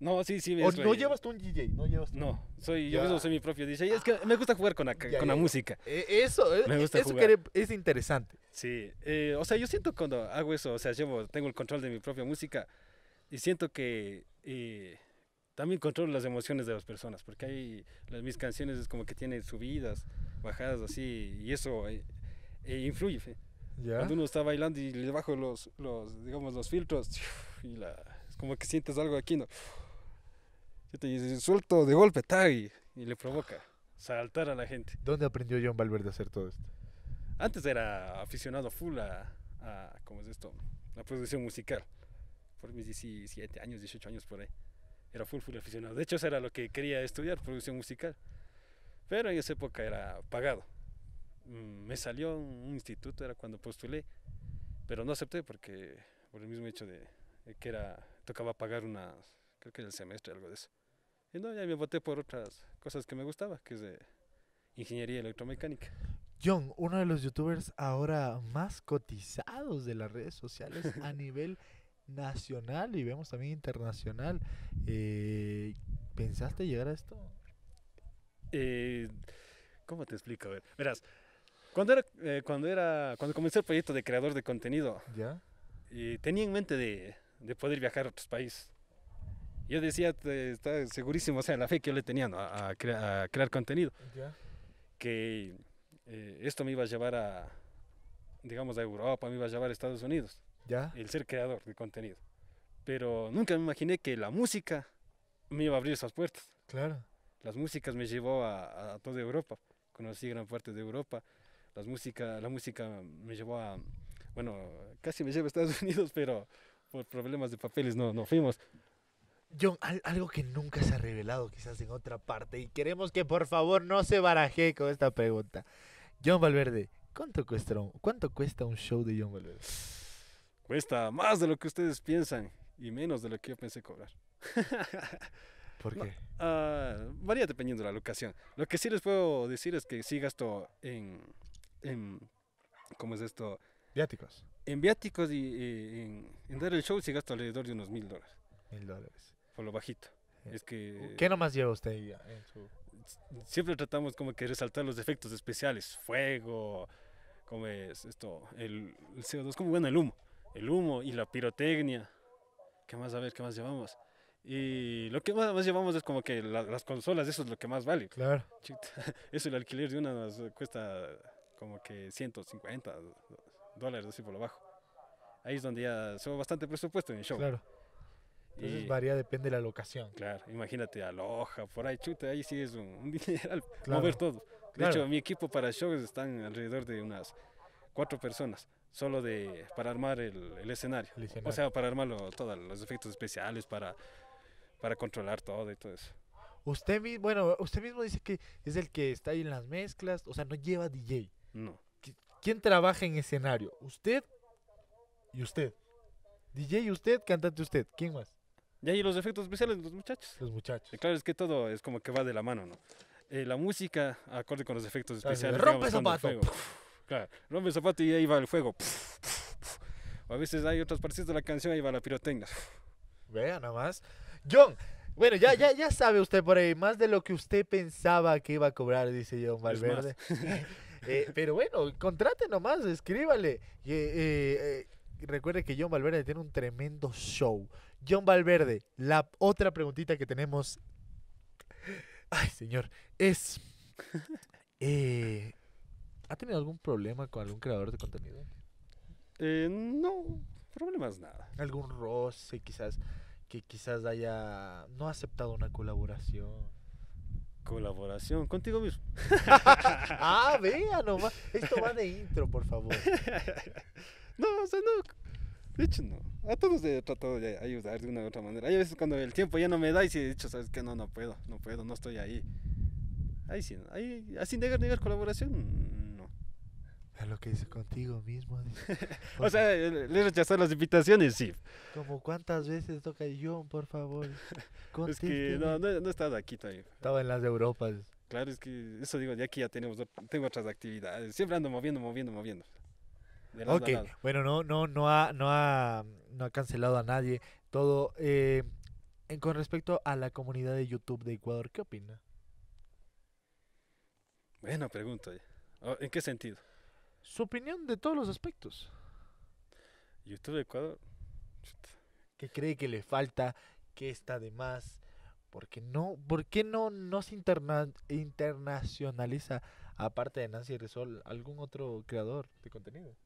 No, sí, sí. ¿O no llevas tú un DJ? No, llevas tú no soy, yo mismo soy mi propio DJ. Es que ah, me gusta jugar con la, con la música. E, eso, eh, eso Que es interesante. Sí, o sea, yo siento cuando hago eso, o sea, llevo, tengo el control de mi propia música y siento que también controlo las emociones de las personas, porque hay las, mis canciones es como que tienen subidas, bajadas así, y eso eh, eh, influye. Cuando uno está bailando y le bajo los, los digamos, los filtros, *sniffs* y la, es como que sientes algo aquí, ¿no? te suelto de golpe, tag, y, le provoca saltar a la gente. ¿Dónde aprendió John Valverde a hacer todo esto? Antes era aficionado full a, a ¿cómo es esto? La producción musical, por mis 17 años, 18 años por ahí. Era full, full aficionado. De hecho, eso era lo que quería estudiar, producción musical. Pero en esa época era pagado. Mm, me salió un instituto, era cuando postulé, pero no acepté porque, por el mismo hecho de, que era, tocaba pagar una, creo que era el semestre, algo de eso. Y no, ya me voté por otras cosas que me gustaba, que es de ingeniería electromecánica. John, uno de los youtubers ahora más cotizados de las redes sociales a *laughs* nivel nacional y vemos también internacional. Eh, ¿Pensaste llegar a esto? Eh, ¿Cómo te explico? A ver, verás, cuando era, eh, cuando era, cuando comencé el proyecto de creador de contenido, ¿Ya? tenía en mente de, poder viajar a otros países. Yo decía, está segurísimo, o sea, la fe que yo le tenía a, crear contenido, que esto me iba a llevar a, digamos, a Europa, me iba a llevar a Estados Unidos el ser creador de contenido. Pero nunca me imaginé que la música me iba a abrir esas puertas. Claro. Las músicas me llevó a, toda Europa. Conocí gran parte de Europa. Las música, la música me llevó a, bueno, casi me llevo a Estados *laughs* Unidos, pero por problemas de papeles no, no fuimos. John, algo que nunca se ha revelado quizás en otra parte y queremos que por favor no se baraje con esta pregunta. John Valverde, ¿cuánto cuesta un, cuánto cuesta un show de John Valverde? Cuesta más de lo que ustedes piensan y menos de lo que yo pensé cobrar. *laughs* ¿Por qué? Ah, varía dependiendo de la locación. Lo que sí les puedo decir es que sí gasto en, en ¿cómo es esto? Viáticos. En viáticos y, en, dar el show sí gasto alrededor de unos mil dólares. Mil dólares. Por lo bajito. Eh, es que... ¿Qué nomás lleva usted ah, Siempre tratamos como que resaltar los efectos especiales, fuego, como es esto, el, el CO2, como bueno el humo el humo y la pirotecnia. ¿Qué más? A ver, ¿qué más llevamos? Y lo que más, llevamos es como que las consolas, eso es lo que más vale. Claro. *laughs* Eso, el alquiler de una cuesta como que 150 dólares, así por lo bajo. Ahí es donde ya subo bastante presupuesto en el show. Claro. Entonces varía, depende de la locación. Claro, imagínate, aloja, por ahí, chuta, ahí sí es un, un *laughs* dineral mover todo. De hecho, mi equipo para shows están alrededor de unas cuatro personas solo de para armar el, el, escenario. O sea, para armarlo todos los efectos especiales, para, para controlar todo y todo eso. Usted mismo, bueno, usted mismo dice que es el que está ahí en las mezclas, o sea, no lleva DJ. No. ¿Quién trabaja en escenario? ¿Usted? Y usted. DJ usted, cantante usted. ¿Quién más? Y ahí los efectos especiales, los muchachos. Los muchachos. claro, es que todo es como que va de la mano, ¿no? Eh, la música, acorde con los efectos especiales. rompe zapato. Claro, rompe el zapato y ahí va el fuego. a veces hay otras partes de la canción, ahí va la pirotecnia. Vea nomás. John, bueno, ya, ya, ya sabe usted por ahí, más de lo que usted pensaba que iba a cobrar, dice John Valverde. *laughs* Eh, eh, pero bueno, contrate nomás, escríbale. Eh, recuerde que John Valverde tiene un tremendo show. John Valverde, la otra preguntita que tenemos. Ay, señor, es. ¿Ha tenido algún problema con algún creador de contenido? Eh, no, problemas nada. ¿Algún roce quizás que quizás haya no aceptado una colaboración? Colaboración contigo mismo. *laughs* ah, vea nomás. Esto va de intro, por favor. *laughs* no, o sea, no. De hecho, no. A todos he tratado de ayudar de una u otra manera. Hay veces cuando el tiempo ya no me da y si he dicho, ¿sabes que No, no puedo, no puedo, no estoy ahí. Ahí sí, ahí, así negar, negar colaboración, a lo que dice contigo mismo. *laughs* o sea, le rechazó las invitaciones, sí. Como cuántas veces toca John, por favor. *laughs* es que no, no, no aquí todavía. Estaba en las Europas. Claro, es que eso digo, ya aquí ya tenemos, tengo otras actividades. Siempre ando moviendo, moviendo, moviendo. Ok, bueno, no, no, no ha, no ha, no ha cancelado a nadie. Todo, eh, con respecto a la comunidad de YouTube de Ecuador, ¿qué opina? Bueno, pregunto. Eh. Oh, ¿En qué sentido? su opinión de todos los aspectos. estoy de Ecuador. ¿Qué cree que le falta? ¿Qué está de más? ¿Por qué no, por no, se internacionaliza, aparte de Nancy Resol algún otro creador de contenido?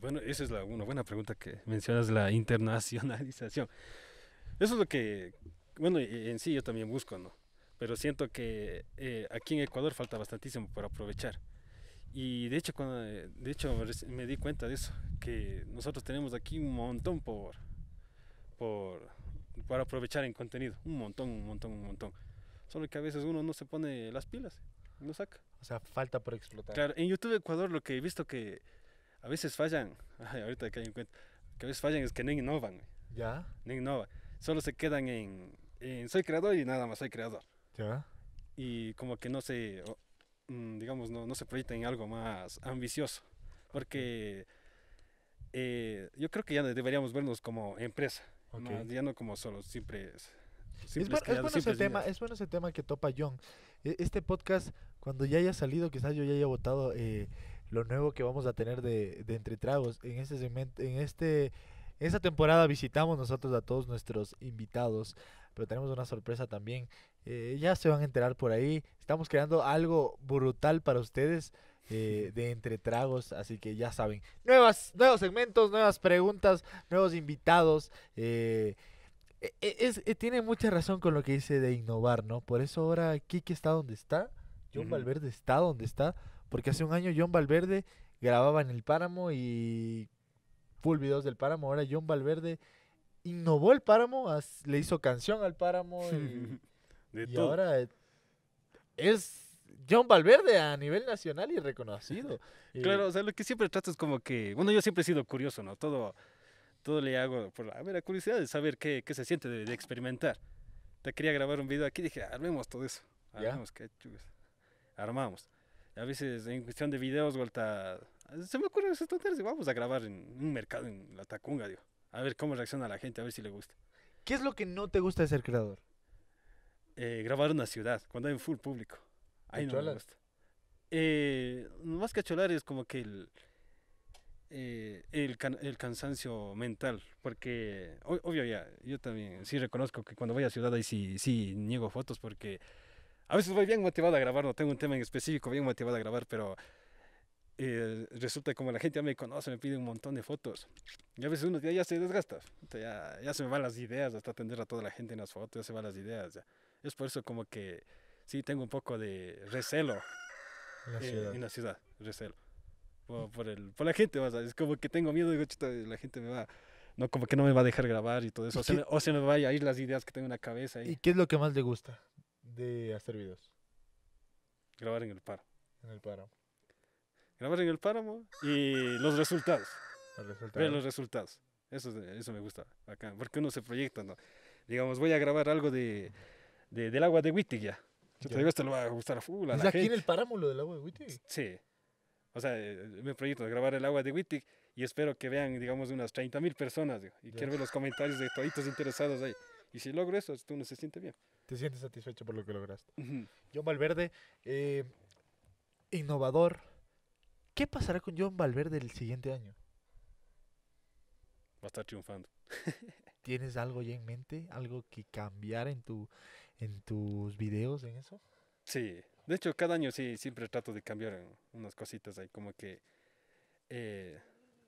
Bueno, esa es la, una buena pregunta que mencionas, la internacionalización. Eso es lo que, bueno, e, en sí yo también busco, ¿no? Pero siento que eh, aquí en Ecuador falta bastantísimo para aprovechar. Y de hecho, cuando, eh, de hecho me di cuenta de eso, que nosotros tenemos aquí un montón por, por, para aprovechar en contenido. Un montón, un montón, un montón. Solo que a veces uno no se pone las pilas, no saca. O sea, falta por explotar. Claro, en YouTube Ecuador lo que he visto que a veces fallan, *laughs* ahorita que hay en cuenta, que a veces fallan es que no innovan. ¿Ya? No innovan. Solo se quedan en, en soy creador y nada más soy creador. ¿Ya? Y como que no se Mm, digamos, no, no se proyecta en algo más ambicioso. Porque eh, yo creo que ya deberíamos vernos como empresa, ya no como solo siempre es, bueno, es, bueno ese tema, es, bueno, ese tema, que topa John. E, este podcast, cuando ya haya salido, quizás yo ya haya votado eh, lo nuevo que vamos a tener de, Entre Tragos. En este segmento, en este, en esta temporada visitamos nosotros a todos nuestros invitados pero tenemos una sorpresa también. Eh, ya se van a enterar por ahí. Estamos creando algo brutal para ustedes eh, *laughs* de entre tragos, así que ya saben. Nuevas, nuevos segmentos, nuevas preguntas, nuevos invitados. Eh, e, e, tiene mucha razón con lo que dice de innovar, ¿no? Por eso ahora Kiki está donde está, John Valverde está donde está, porque hace un año John Valverde grababa en el páramo y full videos del páramo, ahora John Valverde innovó el páramo, le hizo canción al páramo y, *laughs* ahora e, es John Valverde a nivel nacional y reconocido. Claro, o sea, lo que siempre trato es como que, bueno, yo siempre he sido curioso, ¿no? Todo, todo le hago por la curiosidad de saber qué, se siente de, experimentar. Te quería grabar un video aquí, dije, armemos todo eso. Armamos. a veces en cuestión de videos, vuelta, se me ocurre vamos a grabar en un mercado en la Tacunga, digo a ver cómo reacciona la gente, a ver si le gusta. ¿Qué es lo que no te gusta de ser creador? Eh, grabar una ciudad, cuando hay un full público. Ahí no me gusta. Eh, más cacholar es como que el, eh, el, cansancio mental, porque obvio ya, yo también sí reconozco que cuando voy a ciudad ahí sí, sí niego fotos porque a veces voy bien motivado a grabar, no tengo un tema en específico, bien motivado a grabar, pero eh, resulta como la gente ya me conoce, me pide un montón de fotos. Y a veces uno ya, ah, ya se desgasta, ya, ya, se me van las ideas, hasta atender a toda la gente en las fotos, ya se van las ideas. Ya. Es por eso como que sí tengo un poco de recelo en la ciudad, recelo. Por, por, el, por la gente, es como que tengo miedo, de la gente me va, no, como que no me va a dejar grabar y todo eso, o, se me, o vaya a ir las ideas que tengo en la cabeza. ¿Y qué es lo que más le gusta de hacer videos? Grabar en el paro. En el paro grabar en el páramo y los resultados. Los resultados. los resultados. Eso, eso me gusta acá, porque uno se proyecta, ¿no? Digamos, voy a grabar algo de, del agua de Wittig ya. Yo te digo, esto le va a gustar a full a ¿Es aquí en el páramo lo del agua de Wittig? Sí. O sea, me proyecto de grabar el agua de Wittig y espero que vean, digamos, unas 30 mil personas. y quiero ver los comentarios de toditos interesados ahí. Y si logro eso, tú no se siente bien. Te sientes satisfecho por lo que lograste. Yo, Valverde, eh, innovador, ¿Qué pasará con John Valverde el siguiente año? Va a estar triunfando. *laughs* ¿Tienes algo ya en mente? ¿Algo que cambiar en, tu, en tus videos en eso? Sí. De hecho, cada año sí, siempre trato de cambiar unas cositas ahí, como que eh,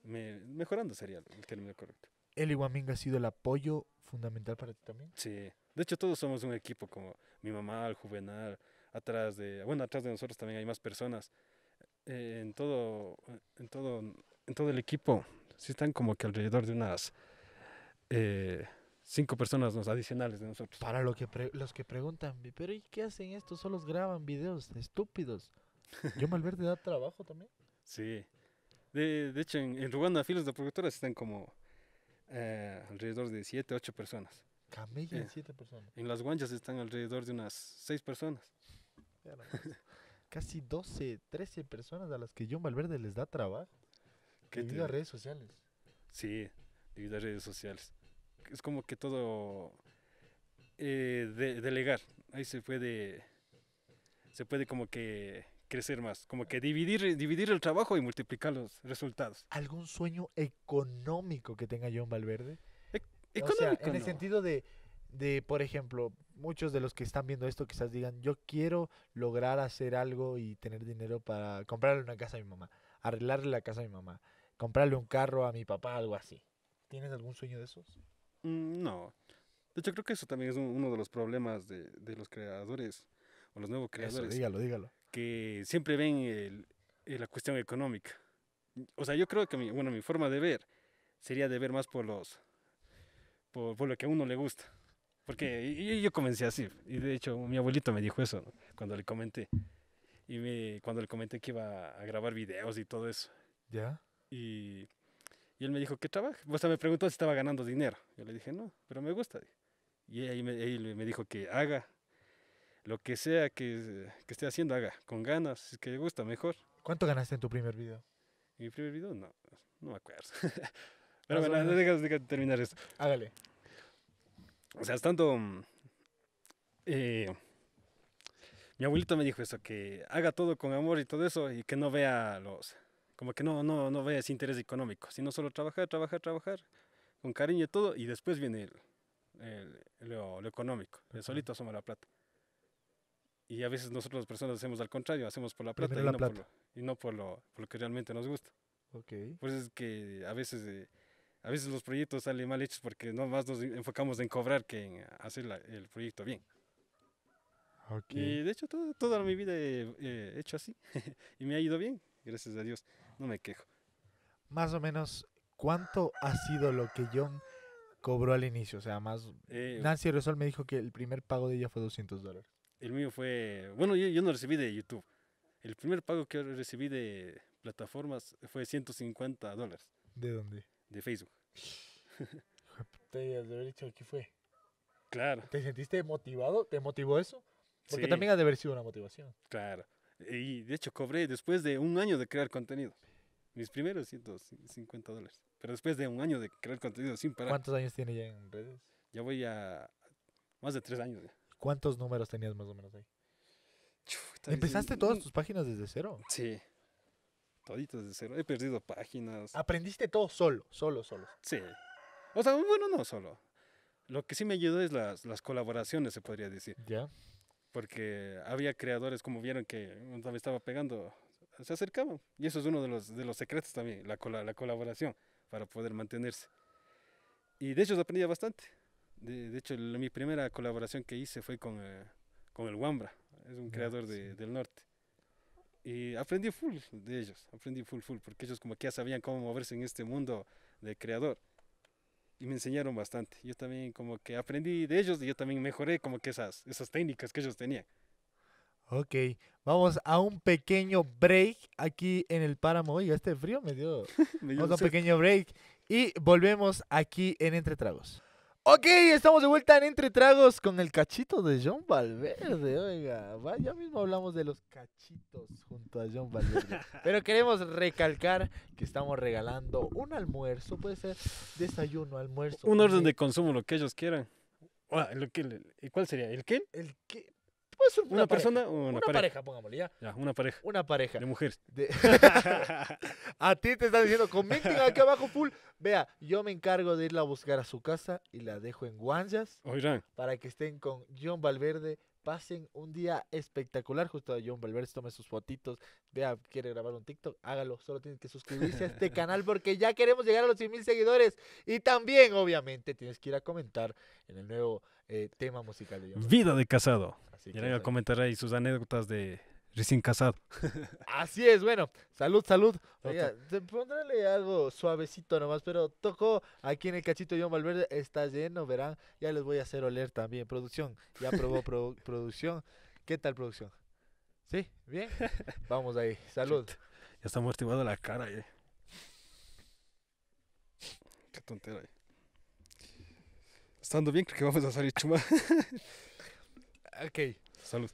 mejorando sería el término correcto. El Iguaminga ha sido el apoyo fundamental para ti también. Sí. De hecho, todos somos un equipo, como mi mamá, el juvenal, atrás de, bueno, atrás de nosotros también hay más personas eh, en, todo, eh, en, todo, en todo el equipo, sí están como que alrededor de unas eh, cinco personas los adicionales de nosotros. Para lo que los que preguntan, pero ¿y qué hacen estos? Solo graban videos estúpidos. ¿Yo Malverde da trabajo también? *laughs* Sí. De, de hecho, en, en Ruanda, filas de productoras están como eh, alrededor de siete, ocho personas. Camilla, siete personas. En las guanjas están alrededor de unas seis personas. *laughs* casi 12, 13 personas a las que John Valverde les da trabajo. Que a redes sociales. Sí, divida a redes sociales. Es como que todo eh, delegar. Ahí se puede, se puede como que crecer más, como que dividir, dividir el trabajo y multiplicar los resultados. ¿Algún sueño económico que tenga John Valverde? económico, en el sentido de, de, por ejemplo, muchos de los que están viendo esto quizás digan, yo quiero lograr hacer algo y tener dinero para comprarle una casa a mi mamá, arreglarle la casa a mi mamá, comprarle un carro a mi papá, algo así. ¿Tienes algún sueño de esos? Mm, no. De hecho, creo que eso también es uno de los problemas de, los creadores o los nuevos creadores. Eso, dígalo, dígalo. Que siempre ven eh, la cuestión económica. O sea, yo creo que mi, bueno, mi forma de ver sería de ver más por los por lo que a uno le gusta. Porque yo comencé así. Y de hecho, mi abuelito me dijo eso cuando le comenté. Y me, cuando le comenté que iba a grabar videos y todo eso. ¿Ya? Y, y él me dijo, ¿qué trabaja? O sea, me preguntó si estaba ganando dinero. Yo le dije, no, pero me gusta. Y ahí me, él me dijo que haga lo que sea que, que esté haciendo, haga con ganas. Si es que le gusta, mejor. ¿Cuánto ganaste en tu primer video? ¿En mi primer video? No, no me acuerdo. *laughs* pero bueno, déjame terminar esto. Hágale. O sea, estando... Mm, eh, mi abuelito me dijo eso, que haga todo con amor y todo eso y que no vea los... Como que no, no, no vea ese interés económico, sino solo trabajar, trabajar, trabajar, con cariño y todo, y después viene el, el, lo, económico. El solito asoma la plata. Y a veces nosotros las personas hacemos al contrario, hacemos por la plata, y, no Por lo, y, no, Por, lo, lo que realmente nos gusta. Okay. Por es que a veces eh, a veces los proyectos salen mal hechos porque no más nos enfocamos en cobrar que en hacer el proyecto bien. Y de hecho toda mi vida he, hecho así *laughs* y me ha ido bien, gracias a Dios, no me quejo. Más o menos, ¿cuánto ha sido lo que John cobró al inicio? O sea, más... Eh, Nancy Resol me dijo que el primer pago de ella fue 200 dólares. El mío fue... Bueno, yo, yo no recibí de YouTube. El primer pago que recibí de plataformas fue 150 dólares. ¿De dónde? de Facebook. *laughs* Te haber dicho, aquí fue. Claro. ¿Te sentiste motivado? ¿Te motivó eso? Porque también ha de haber sido una motivación. Claro. Y de hecho cobré después de un año de crear contenido. Mis primeros 150 dólares. Pero después de un año de crear contenido sin parar. ¿Cuántos años tiene ya en redes? Ya voy a más de tres años. ¿Cuántos números tenías más o menos ahí? ¿Empezaste todas tus páginas desde cero? Sí toditos de cero. He perdido páginas. Aprendiste todo solo, solo, solo. Sí. O sea, bueno, no solo. Lo que sí me ayudó es las, las colaboraciones, se podría decir. Ya. Porque había creadores, como vieron que me estaba pegando, se acercaban. Y eso es uno de los, de los secretos también, la, la colaboración, para poder mantenerse. Y de hecho, aprendí bastante. De, hecho, mi primera colaboración que hice fue con, eh, con el Wambra, es un creador del norte. Y aprendí full de ellos, aprendí full, full, porque ellos como que ya sabían cómo moverse en este mundo de creador. Y me enseñaron bastante. Yo también como que aprendí de ellos y yo también mejoré como que esas, esas técnicas que ellos tenían. Ok, vamos a un pequeño break aquí en el páramo. Oiga, este frío me dio... *laughs* me un pequeño break y volvemos aquí en Entre Tragos. Ok, estamos de vuelta en Entre Tragos con el cachito de John Valverde. Oiga, ya mismo hablamos de los cachitos junto a John Valverde. *laughs* Pero queremos recalcar que estamos regalando un almuerzo, puede ser desayuno, almuerzo. Un orden de consumo, lo que ellos quieran. Ah, ¿Y ¿Cuál sería? ¿El qué? El qué una, persona una, pareja. pongámosle ya. Una pareja. Una pareja. De mujeres. *laughs* *laughs* a ti te están diciendo, comenten aquí abajo full. Vea, yo me encargo de irla a buscar a su casa y la dejo en Guanjas para que estén con John Valverde, pasen un día espectacular. Justo John Valverde tome sus fotitos, vea, quiere grabar un TikTok, hágalo. Solo tienes que suscribirse a este canal porque ya queremos llegar a los 100 mil seguidores. Y también, obviamente, tienes que ir a comentar en el nuevo eh, tema musical de John. Vida de casado. Así a comentar ahí sus anécdotas de recién casado. *laughs* Así es, bueno, salud, salud. Oiga, algo suavecito nomás, pero tocó aquí en el cachito John Valverde, está lleno, verán, ya les voy a hacer oler también. Producción, ya probó *laughs* producción. ¿Qué tal producción? ¿Sí? ¿Bien? *laughs* Vamos ahí, salud. Ya está amortiguada la cara, eh. Qué tontería. Estando bien, creo que vamos a salir chumas. ok. Salud.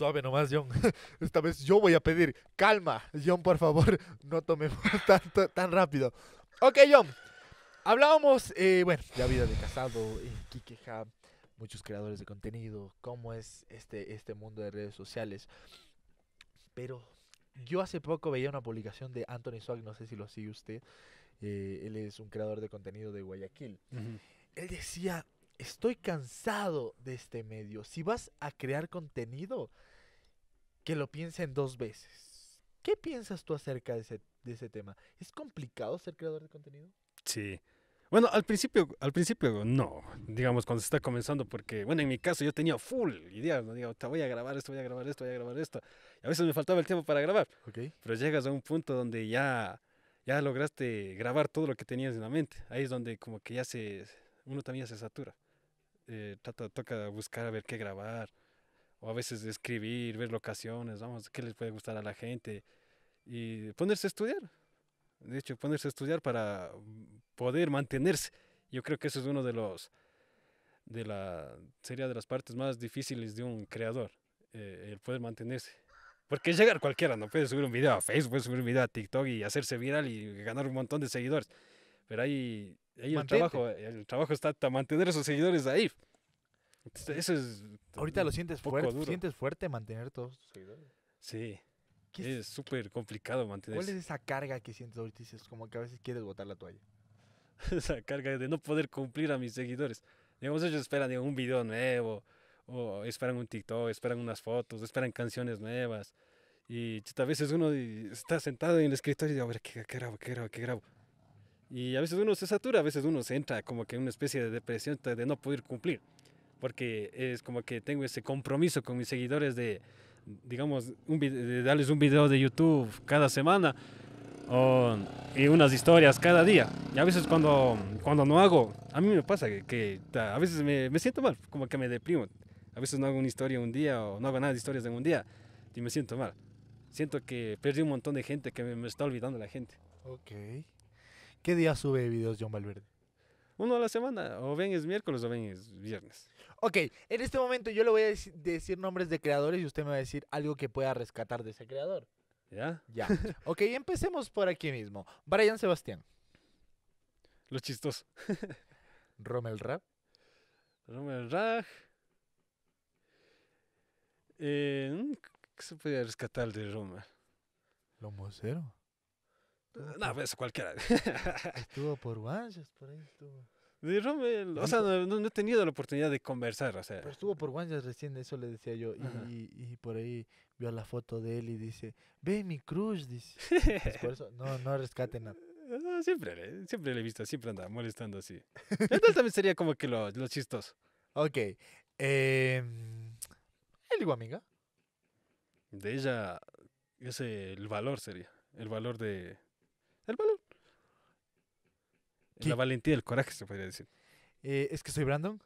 Suave nomás, John. *laughs* Esta vez yo voy a pedir. Calma, John, por favor, *laughs* no tomemos *laughs* tanto, tan rápido. Ok, John. Hablábamos, eh, bueno, la vida de casado, eh, Kikeja, muchos creadores de contenido, cómo es este, este mundo de redes sociales. Pero yo hace poco veía una publicación de Anthony Swag, no sé si lo sigue usted. Eh, él es un creador de contenido de Guayaquil. Él decía, estoy cansado de este medio. Si vas a crear contenido, que lo piensen dos veces. ¿Qué piensas tú acerca de ese, de ese tema? ¿Es complicado ser creador de contenido? Sí. Bueno, al principio, al principio no, digamos cuando se está comenzando, porque, bueno, en mi caso yo tenía full ideas, ¿no? Digo, te voy a grabar esto, voy a grabar esto, voy a grabar esto. Y a veces me faltaba el tiempo para grabar. Okay. Pero llegas a un punto donde ya, ya lograste grabar todo lo que tenías en la mente. Ahí es donde como que ya se, uno también se satura. Eh, toca buscar a ver qué grabar, o a veces escribir, ver locaciones, vamos, qué les puede gustar a la gente y ponerse a estudiar. De hecho, ponerse a estudiar para poder mantenerse. Yo creo que eso es uno de los de la sería de las partes más difíciles de un creador, eh, el poder mantenerse. Porque llegar cualquiera, no puede subir un video a Facebook, puede subir un video a TikTok y hacerse viral y ganar un montón de seguidores. Pero ahí, ahí el trabajo, el trabajo está a mantener a esos seguidores ahí. Eso es. Ahorita lo sientes fuerte. Sientes fuerte mantener todos tus seguidores. Sí. Es súper complicado mantener. ¿Cuál es esa carga que sientes ahorita? Es como que a veces quieres botar la toalla. *laughs* esa carga de no poder cumplir a mis seguidores. Digamos, ellos esperan un video nuevo, o esperan un TikTok, esperan unas fotos, esperan canciones nuevas. Y a veces uno está sentado en el escritorio y dice, a ver, ¿qué, grabo, qué grabo, qué grabo? Y a veces uno se satura, a veces uno se entra como que en una especie de depresión de no poder cumplir porque es como que tengo ese compromiso con mis seguidores de, digamos, de darles un video de YouTube cada semana o, y unas historias cada día. Y a veces cuando, cuando no hago, a mí me pasa que, a veces me, me, siento mal, como que me deprimo. A veces no hago una historia un día o no hago nada de historias en un día y me siento mal. Siento que perdí un montón de gente, que me, me está olvidando la gente. Ok. ¿Qué día sube videos John Valverde? Uno a la semana, o ven es miércoles o ven es viernes. Ok, en este momento yo le voy a decir nombres de creadores y usted me va a decir algo que pueda rescatar de ese creador. ¿Ya? Ya. *laughs* ok, empecemos por aquí mismo. Brian Sebastián. Los chistos. *laughs* Rommel Rap. Rommel Rap. Eh, mm, ¿Qué se puede rescatar de Rommel? Lomo Cero. No, eso pues, cualquiera. Estuvo por Guayas, por ahí estuvo o sea, no, he tenido la oportunidad de conversar, o sea. estuvo por Guayas recién, eso le decía yo. Y, y, por ahí vio la foto de él y dice, ve mi cruz, dice. por eso, no, no rescate nada *laughs* ah, siempre, siempre le he visto, siempre anda molestando así. Entonces también sería como que los chistos. Ok. Eh, em, ¿El amiga? De ella, ese, el valor sería. El valor de... El valor. La valentía y el coraje, se podría decir. Eh, ¿Es que soy Brandon?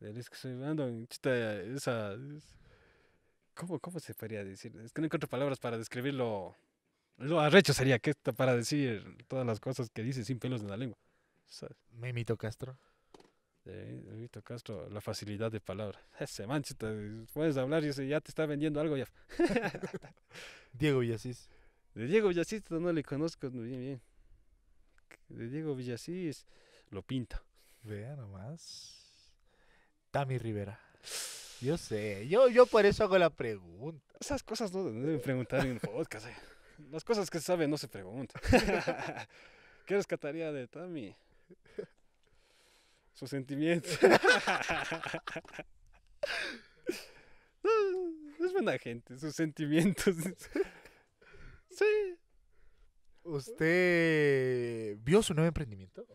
Es que soy Brandon. esa. ¿Cómo, ¿Cómo se podría decir? Es que no encuentro palabras para describirlo. Lo arrecho sería que está para decir todas las cosas que dice sin pelos en la lengua. me Memito Castro. me Memito Castro, la facilidad de palabra. Ese manchita, puedes hablar y ya te está vendiendo algo ya. *laughs* Diego Villasís. De Diego Villasís no le conozco muy bien de Diego Villasís lo pinta. Vea nomás. Tami Rivera. Yo sé, yo, yo por eso hago la pregunta. Esas cosas no deben preguntar en un podcast. Eh. Las cosas que se saben no se preguntan. *laughs* ¿Qué rescataría de Tami? Sus sentimientos. *laughs* es buena gente, sus sentimientos. *laughs* sí, ¿Usted vio su nuevo emprendimiento?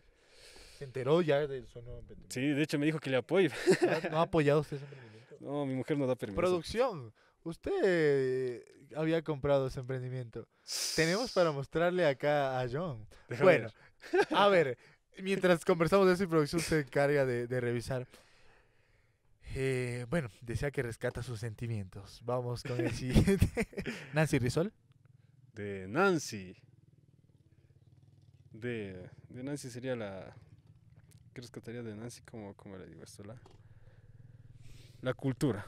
¿Se enteró ya de su nuevo emprendimiento? Sí, de hecho me dijo que le apoye. ¿No, ha apoyado usted ese emprendimiento? *laughs* No, mi mujer no da permiso. Producción, usted eh, había comprado ese emprendimiento. Tenemos para mostrarle acá a John. bueno, a *laughs* ver, mientras conversamos de eso y producción se encarga de, revisar. Eh, bueno, decía que rescata sus sentimientos. Vamos con el *laughs* siguiente. Nancy Rizol. De Nancy de, Nancy sería la... ¿Qué rescataría de Nancy? como como le digo esto? La, la cultura.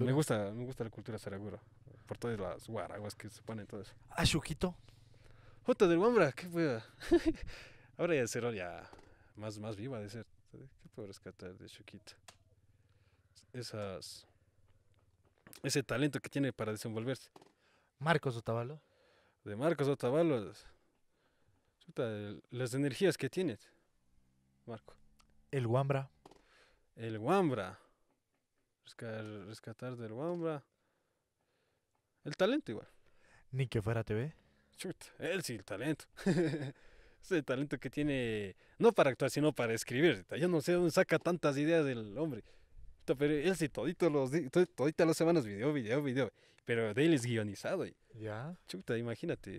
Me, gusta, me gusta la cultura saraguro. Por todas las guaraguas que se ponen, todo eso. ¿A ah, Chuquito? Jota del Wambra, qué pueda. *laughs* Ahora ya será ya más, más viva de ser. ¿Qué puedo rescatar de Chuquito? Esas. Ese talento que tiene para desenvolverse. Marcos Otavalo. De Marcos Otavalo las energías que tienes, Marco. El Wambra. El Wambra. Rescatar, del Wambra. El talento igual. Ni que fuera TV. Chuta, él sí, el talento. *laughs* Ese talento que tiene, no para actuar, sino para escribir. Yo no sé dónde saca tantas ideas del hombre. Pero él sí, todito los, todita las semanas, video, video, video pero de él es guionizado. Y, ya. Chuta, imagínate.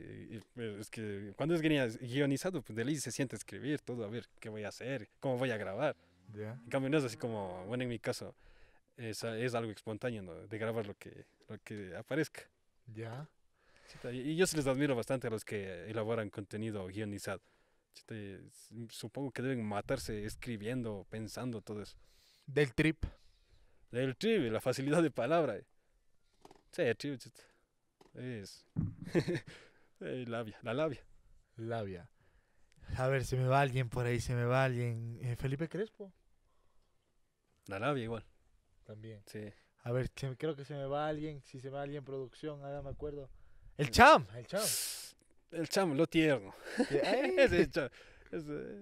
Eh, es que cuando es guionizado, pues de él se siente escribir todo, a ver qué voy a hacer, cómo voy a grabar. Ya. En cambio, no es así como, bueno, en mi caso, es, es algo espontáneo, ¿no? De grabar lo que, lo que aparezca. Ya. y, yo se les admiro bastante a los que elaboran contenido guionizado. Chuta, supongo que deben matarse escribiendo, pensando todo eso. Del trip. Del trip, la facilidad de palabra. Sí, Es. *laughs* Eh, labia, la labia. Labia. A ver, se me va alguien por ahí, se me va alguien. Eh, Felipe Crespo. La labia igual. También. Sí. A ver, creo que se me va alguien, si se me va alguien producción, nada, me acuerdo. El Cham, el Cham. El Cham, lo tierno. *laughs*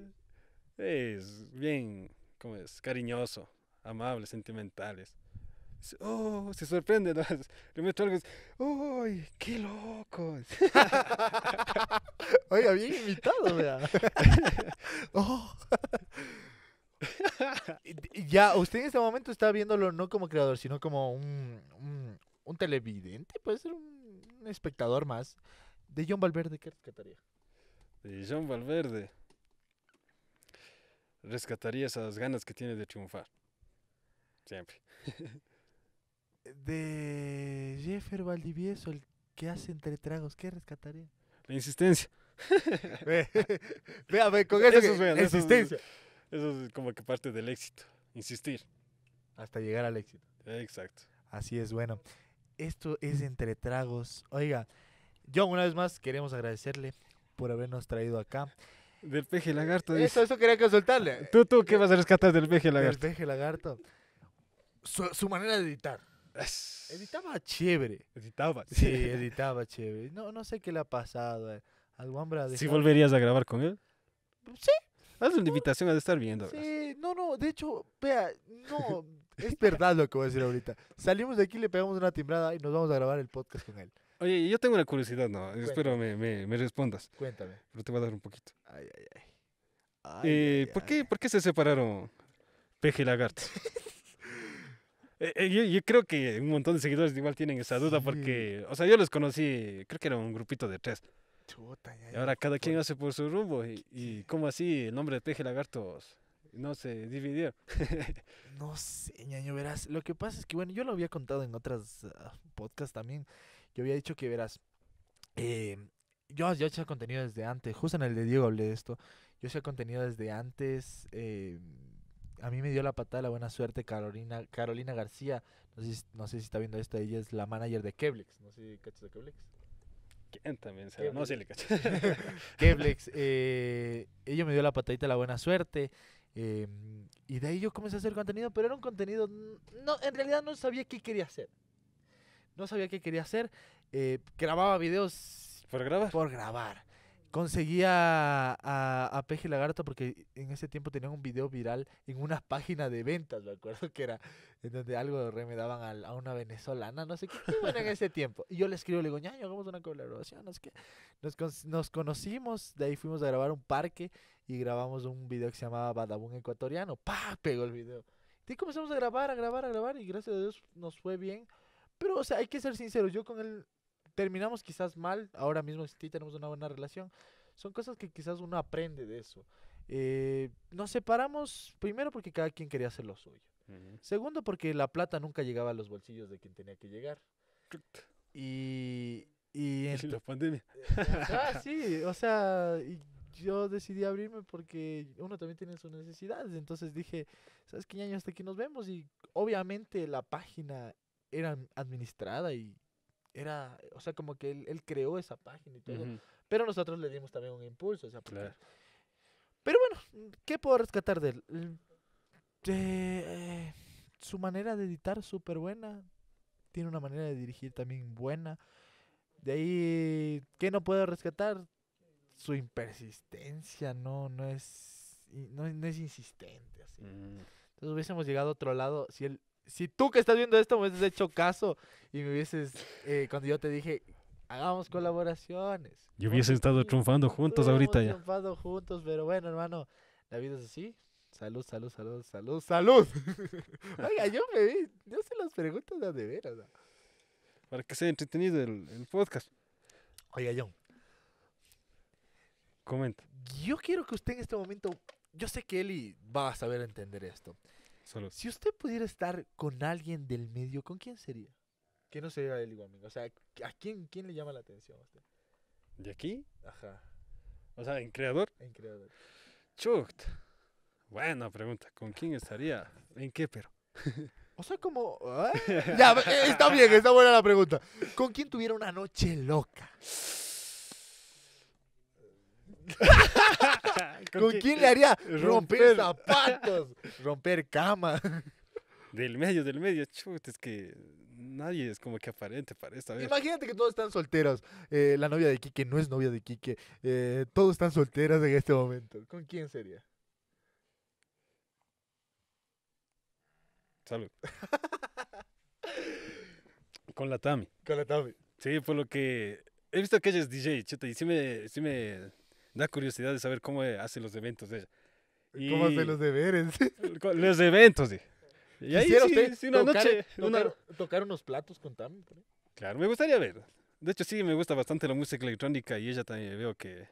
Eh, es, bien, ¿cómo es? Cariñoso, amable, sentimentales oh, se sorprende, ¿no? *laughs* le meto algo, ¡ay, qué loco! *laughs* Oiga, bien invitado, vea. *laughs* Oh. ya, usted en este momento está viéndolo no como creador, sino como un, un, televidente, puede ser un, un, espectador más. De John Valverde, ¿qué rescataría? De John Valverde. Rescataría esas ganas que tiene de triunfar. Siempre de Jeffer Valdivieso, el que hace entre tragos, ¿qué rescataría? La insistencia. *laughs* ve, con eso, insistencia. Eso es, como que parte del éxito, insistir. Hasta llegar al éxito. Exacto. Así es, bueno. Esto es entre tragos. Oiga, yo una vez más queremos agradecerle por habernos traído acá. Del peje lagarto. Eh, eso, eso quería consultarle. ¿Tú, tú qué vas a rescatar del peje lagarto? Del peje lagarto. su manera de editar. Editaba chévere. Editaba Sí, editaba chévere. No, no sé qué le ha pasado a al ¿Si volverías a grabar con él? Sí. Haz una invitación a estar viendo. Sí, no, no, de hecho, vea, no, es verdad lo que voy a decir ahorita. Salimos de aquí, le pegamos una timbrada y nos vamos a grabar el podcast con él. Oye, yo tengo una curiosidad, no, espero me, me, me, respondas. Cuéntame. Pero te voy a dar un poquito. Ay, ay, ay. eh, ¿por, Qué, ¿Por qué se separaron Peje y Lagarto? *laughs* Eh, eh, yo, creo que un montón de seguidores igual tienen esa duda porque, o sea, yo los conocí, creo que era un grupito de tres. y ahora cada quien hace por su rumbo. Y, y cómo así el nombre de Peje Lagartos no se dividió. *laughs* no sé, ñaño, verás. Lo que pasa es que, bueno, yo lo había contado en otras uh, ah, podcasts también. Yo había dicho que, verás, eh, yo, yo hecho contenido desde antes. Justo en el de Diego hablé de esto. Yo hacía contenido desde antes. Eh, a mí me dio la patada de la buena suerte Carolina, Carolina García. No sé, si está viendo esto. Ella es la manager de Keblex. No sé si cachas de Keblex. ¿Quién también No sé si le cachas. *laughs* *laughs* Keblex. Eh, ella me dio la patadita de la buena suerte. Em, y de ahí yo comencé a hacer contenido, pero era un contenido. No, en realidad no sabía qué quería hacer. No sabía qué quería hacer. Eh, grababa videos. Por grabar conseguía a, a Peje Lagarto porque en ese tiempo tenían un video viral en una página de ventas, me acuerdo que era, en donde algo remedaban a, una venezolana, no sé qué, bueno, en ese tiempo. Y yo le escribo, le digo, ñaño, hagamos una colaboración, no sé qué. Nos, conocimos, de ahí fuimos a grabar un parque y grabamos un video que se llamaba Badabun Ecuatoriano, pa, pegó el video. Y comenzamos a grabar, a grabar, a grabar y gracias a Dios nos fue bien. Pero, o sea, hay que ser sincero, yo con él terminamos quizás mal, ahora mismo sí tenemos una buena relación. Son cosas que quizás uno aprende de eso. Eh, nos separamos primero porque cada quien quería hacer lo suyo. Segundo porque la plata nunca llegaba a los bolsillos de quien tenía que llegar. Y... Y, *laughs* la pandemia. Eh, ah, sí, o sea, yo decidí abrirme porque uno también tiene sus necesidades. Entonces dije, ¿sabes qué, año Hasta aquí nos vemos. Y obviamente la página era administrada y era, eh, o sea, como que él, creó esa página y todo. Pero nosotros le dimos también un impulso, o Pero bueno, ¿qué puedo rescatar de él? Eh, su manera de editar súper buena. Tiene una manera de dirigir también buena. De ahí, ¿qué no puedo rescatar? Su impersistencia, no, no es, no, es insistente. Así. Mm. Entonces hubiésemos llegado a otro lado si él si tú que estás viendo esto me hubieses hecho caso y me hubieses, eh, cuando yo te dije, hagamos colaboraciones. yo hubiese estado triunfando juntos ahorita ya. Triunfando juntos, pero bueno, hermano, la vida es así. Salud, salud, salud, salud, salud. *laughs* Oiga, yo me vi, yo se las preguntas de veras. Para que sea entretenido el, el podcast. Oiga, John. Comenta. Yo quiero que usted en este momento, yo sé que Eli va a saber entender esto. Si usted pudiera estar con alguien del medio, ¿con quién sería? Que no sería él O sea, ¿a quién, quién le llama la atención a usted? ¿De aquí? Ajá. O sea, ¿en creador? En creador. Chucht. Buena pregunta. ¿Con quién estaría? ¿En qué, pero? o sea, como... *laughs* Ah, ya, eh, está bien, está buena la pregunta. ¿Con quién tuviera una noche loca? *laughs* ¿Con, quién le haría eh, romper, zapatos? romper cama. *laughs* Del medio, del medio, chut, es que nadie es como que aparente para esta vez. Imagínate que todos están solteros. Eh, la novia de Quique no es novia de Quique. Eh, todos están solteros en este momento. ¿Con quién sería? Salud. Con la Tami. Con la Tami. Sí, por lo que he visto que ella es DJ, chuta, y sí sí me, la curiosidad de saber cómo eh, hace los eventos de ella. ¿Cómo hace los deberes? los eventos, Y ahí sí, una noche. Eh, tocar, unos platos con Tam? Claro, me gustaría ver. De hecho, sí, me gusta bastante la música electrónica y ella también eh, veo que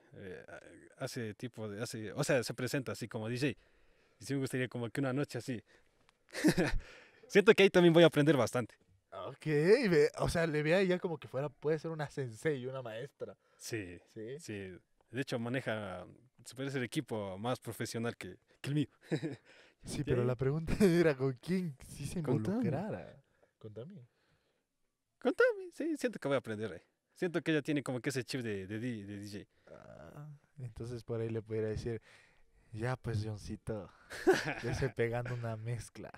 hace tipo de. o sea, se presenta así como DJ. Y sí me gustaría como que una noche así. *laughs* Siento que ahí también voy a aprender bastante. Ok, o sea, le ve a ella como que fuera, puede ser una sensei, una maestra. Sí, sí. Sí, de hecho, maneja, se puede ser equipo más profesional que, el mío. *laughs* sí, pero la pregunta *laughs* era con quién sí se involucrara. Contame. Contame, sí, siento que voy a aprender. Eh. Siento que ella tiene como que ese chip de, DJ. Ah, entonces por ahí le pudiera decir, ya pues Johncito, *laughs* ya estoy pegando una mezcla.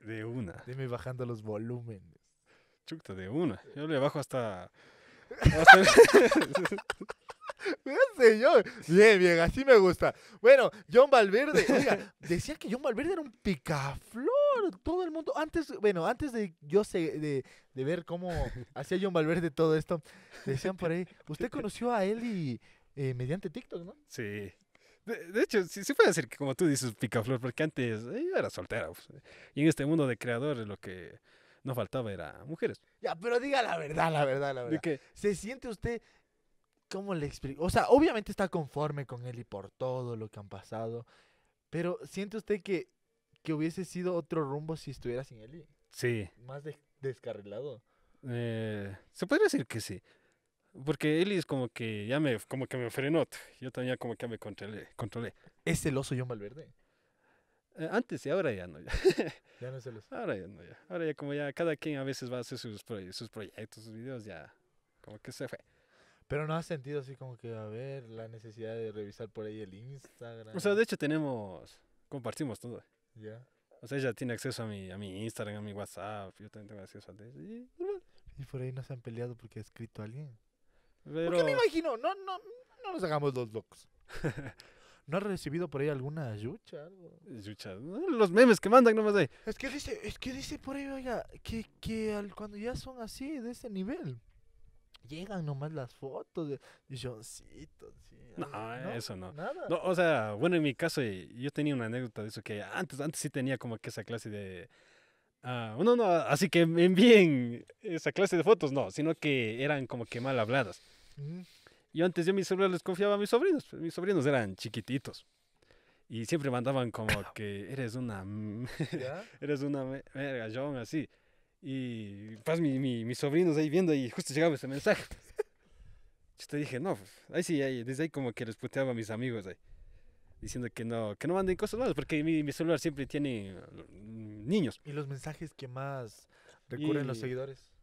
De una. Dime bajando los volúmenes. Chuta, de una. Yo le bajo hasta *laughs* Bien, bien, así me gusta. Bueno, John Valverde, oiga, *laughs* decía que John Valverde era un picaflor. Todo el mundo, antes, bueno, antes de yo sé, de, ver cómo hacía John Valverde todo esto, decían por ahí, usted conoció a él y eh, mediante TikTok, ¿no? Sí. De, hecho, sí, se sí puede decir que como tú dices, picaflor, porque antes eh, era soltero. Pues, y en este mundo de creadores lo que no faltaba era mujeres. Ya, pero diga la verdad, la verdad, la verdad. ¿Se siente usted, cómo le explico? O sea, obviamente está conforme con Eli por todo lo que han pasado, pero ¿siente usted que, que hubiese sido otro rumbo si estuviera sin Eli? Sí. Más descarrilado. Eh, se podría decir que sí. Porque Eli es como que ya me, como que me frenó. Yo también como que me controlé, controlé. Es celoso John Valverde. Eh, antes y ahora ya no. Ya. *laughs* no se los... Ahora ya no, ya. Ahora ya como ya cada quien a veces va a hacer sus, sus proyectos, sus videos, ya como que se fue. Pero no has sentido así como que, a ver, la necesidad de revisar por ahí el Instagram. O sea, de hecho tenemos, compartimos todo. Ya. O sea, ella tiene acceso a mi, a mi Instagram, a mi WhatsApp, yo también tengo acceso a eso. Y, por ahí no se han peleado porque ha escrito alguien. Pero... Porque me imagino, no, no, no nos hagamos los locos. *laughs* ¿No has recibido por ahí alguna yucha? Yucha, los memes que mandan nomás ahí. Es que dice, es que dice por ahí, oiga, que, al, cuando ya son así, de ese nivel, llegan nomás las fotos de Johncito. Sí, no, eso no. O sea, bueno, en mi caso, yo tenía una anécdota de eso que antes, antes sí tenía como que esa clase de... Uh, no, no, así que me envíen esa clase de fotos, no, sino que eran como que mal habladas. Yo antes yo mis celular les confiaba a mis sobrinos, pues, mis sobrinos eran chiquititos. Y siempre mandaban como *laughs* que eres una... *laughs* eres una verga, así. Y pues mis sobrinos ahí viendo y justo llegaba ese mensaje. *laughs* Yo te dije, no, pues, ahí sí, ahí, desde ahí como que les puteaba a mis amigos ahí. Diciendo que no, que no manden cosas malas, porque mi, celular siempre tiene mm, niños. ¿Y los mensajes que más recurren los seguidores?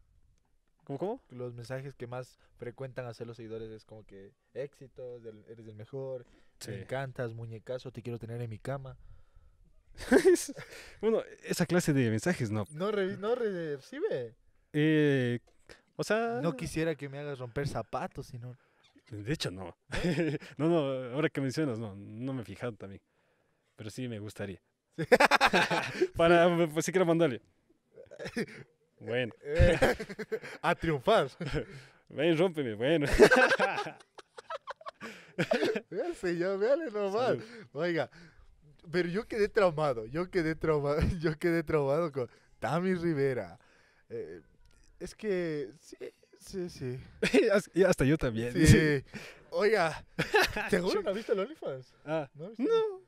¿Cómo, Los mensajes que más frecuentan hacer los seguidores es como que éxito eres el mejor, te me encantas, muñecazo, te quiero tener en mi cama. *laughs* bueno, esa clase de mensajes no. No, recibe. Eh, o sea. No quisiera que me hagas romper zapatos, sino. De hecho, no. ¿Eh? *laughs* no, no, ahora que mencionas, no, no me he fijado también. Pero sí me gustaría. *laughs* Para, pues quiero mandarle. Bueno. Eh, *laughs* a triunfar. *laughs* Ven, rompeme, bueno. *laughs* Vean, señor, véale nomás. normal. Oiga, pero yo quedé traumado, yo quedé traumado, yo quedé con Tami Rivera. Eh, es que, sí, sí, sí. y hasta yo también. Sí. Oiga, ¿seguro no visto el OnlyFans? Ah, ¿No, no.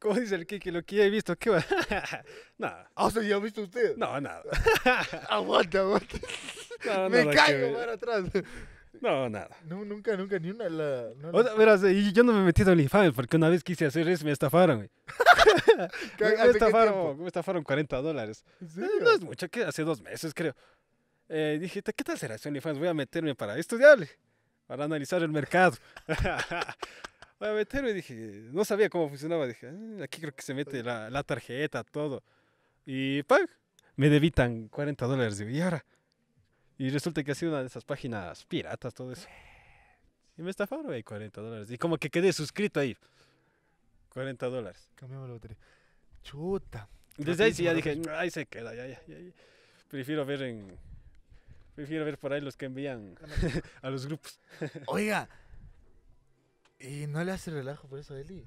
¿Cómo dice el Kiki? Lo que ya he visto, ¿qué va? *laughs* nada. Ah, o sea, ¿ya ha visto usted? No, nada. *laughs* Aguante, aguante. Me caigo para atrás. No, nada. No, nunca, nunca, ni una. La, o sea, verás, eh, yo no me he metí a file porque una vez quise hacer eso y me estafaron, güey. *laughs* me, estafaron, me estafaron 40 dólares. Eh, no es mucho, que hace dos meses creo. Eh, dije, ¿qué tal será eso file Voy a meterme para estudiarle, para analizar el mercado voy a y dije, no sabía cómo funcionaba. Dije, ah, aquí creo que se mete la, la tarjeta, todo. Y ¡pag! me debitan 40 dólares. Digo, y ahora. Y resulta que ha sido una de esas páginas piratas, todo eso. Y me estafaron, güey, 40 dólares. Y como que quedé suscrito ahí. 40 dólares. Cambiamos la batería. Chuta. Desde ahí sí ya dije, ahí se queda, ya, ya, Prefiero ver en. Prefiero ver por ahí los que envían *laughs* a los grupos. Oiga, y no le hace relajo por eso a Eli.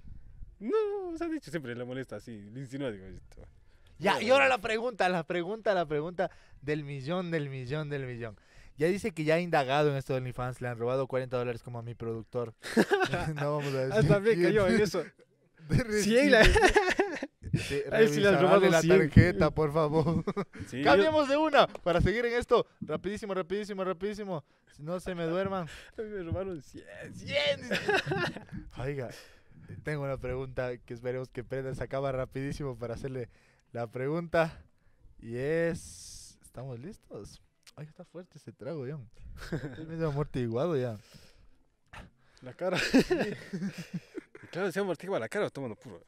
No, se ha dicho siempre le molesta así, le insinúa, Ya, y ahora la pregunta, la pregunta, la pregunta del millón, del millón, del millón. Ya dice que ya ha indagado en esto de fans, le han robado 40 dólares como a mi productor. *laughs* *laughs* no vamos a ah, decir. Hasta cayó en eso. *laughs* sí Sí, *laughs* Ahí sí le han la tarjeta, por *laughs* favor. Cambiemos de una para seguir en esto. Rapidísimo, rapidísimo, rapidísimo. No se me duerman. *laughs* me robaron 100. 100. Oiga, tengo una pregunta que esperemos que Prenda se acaba rapidísimo para hacerle la pregunta. Y es... ¿Estamos listos? Ay, está fuerte ese trago, John. Estoy medio amortiguado ya. La cara. claro, se amortigua la cara tomando puro.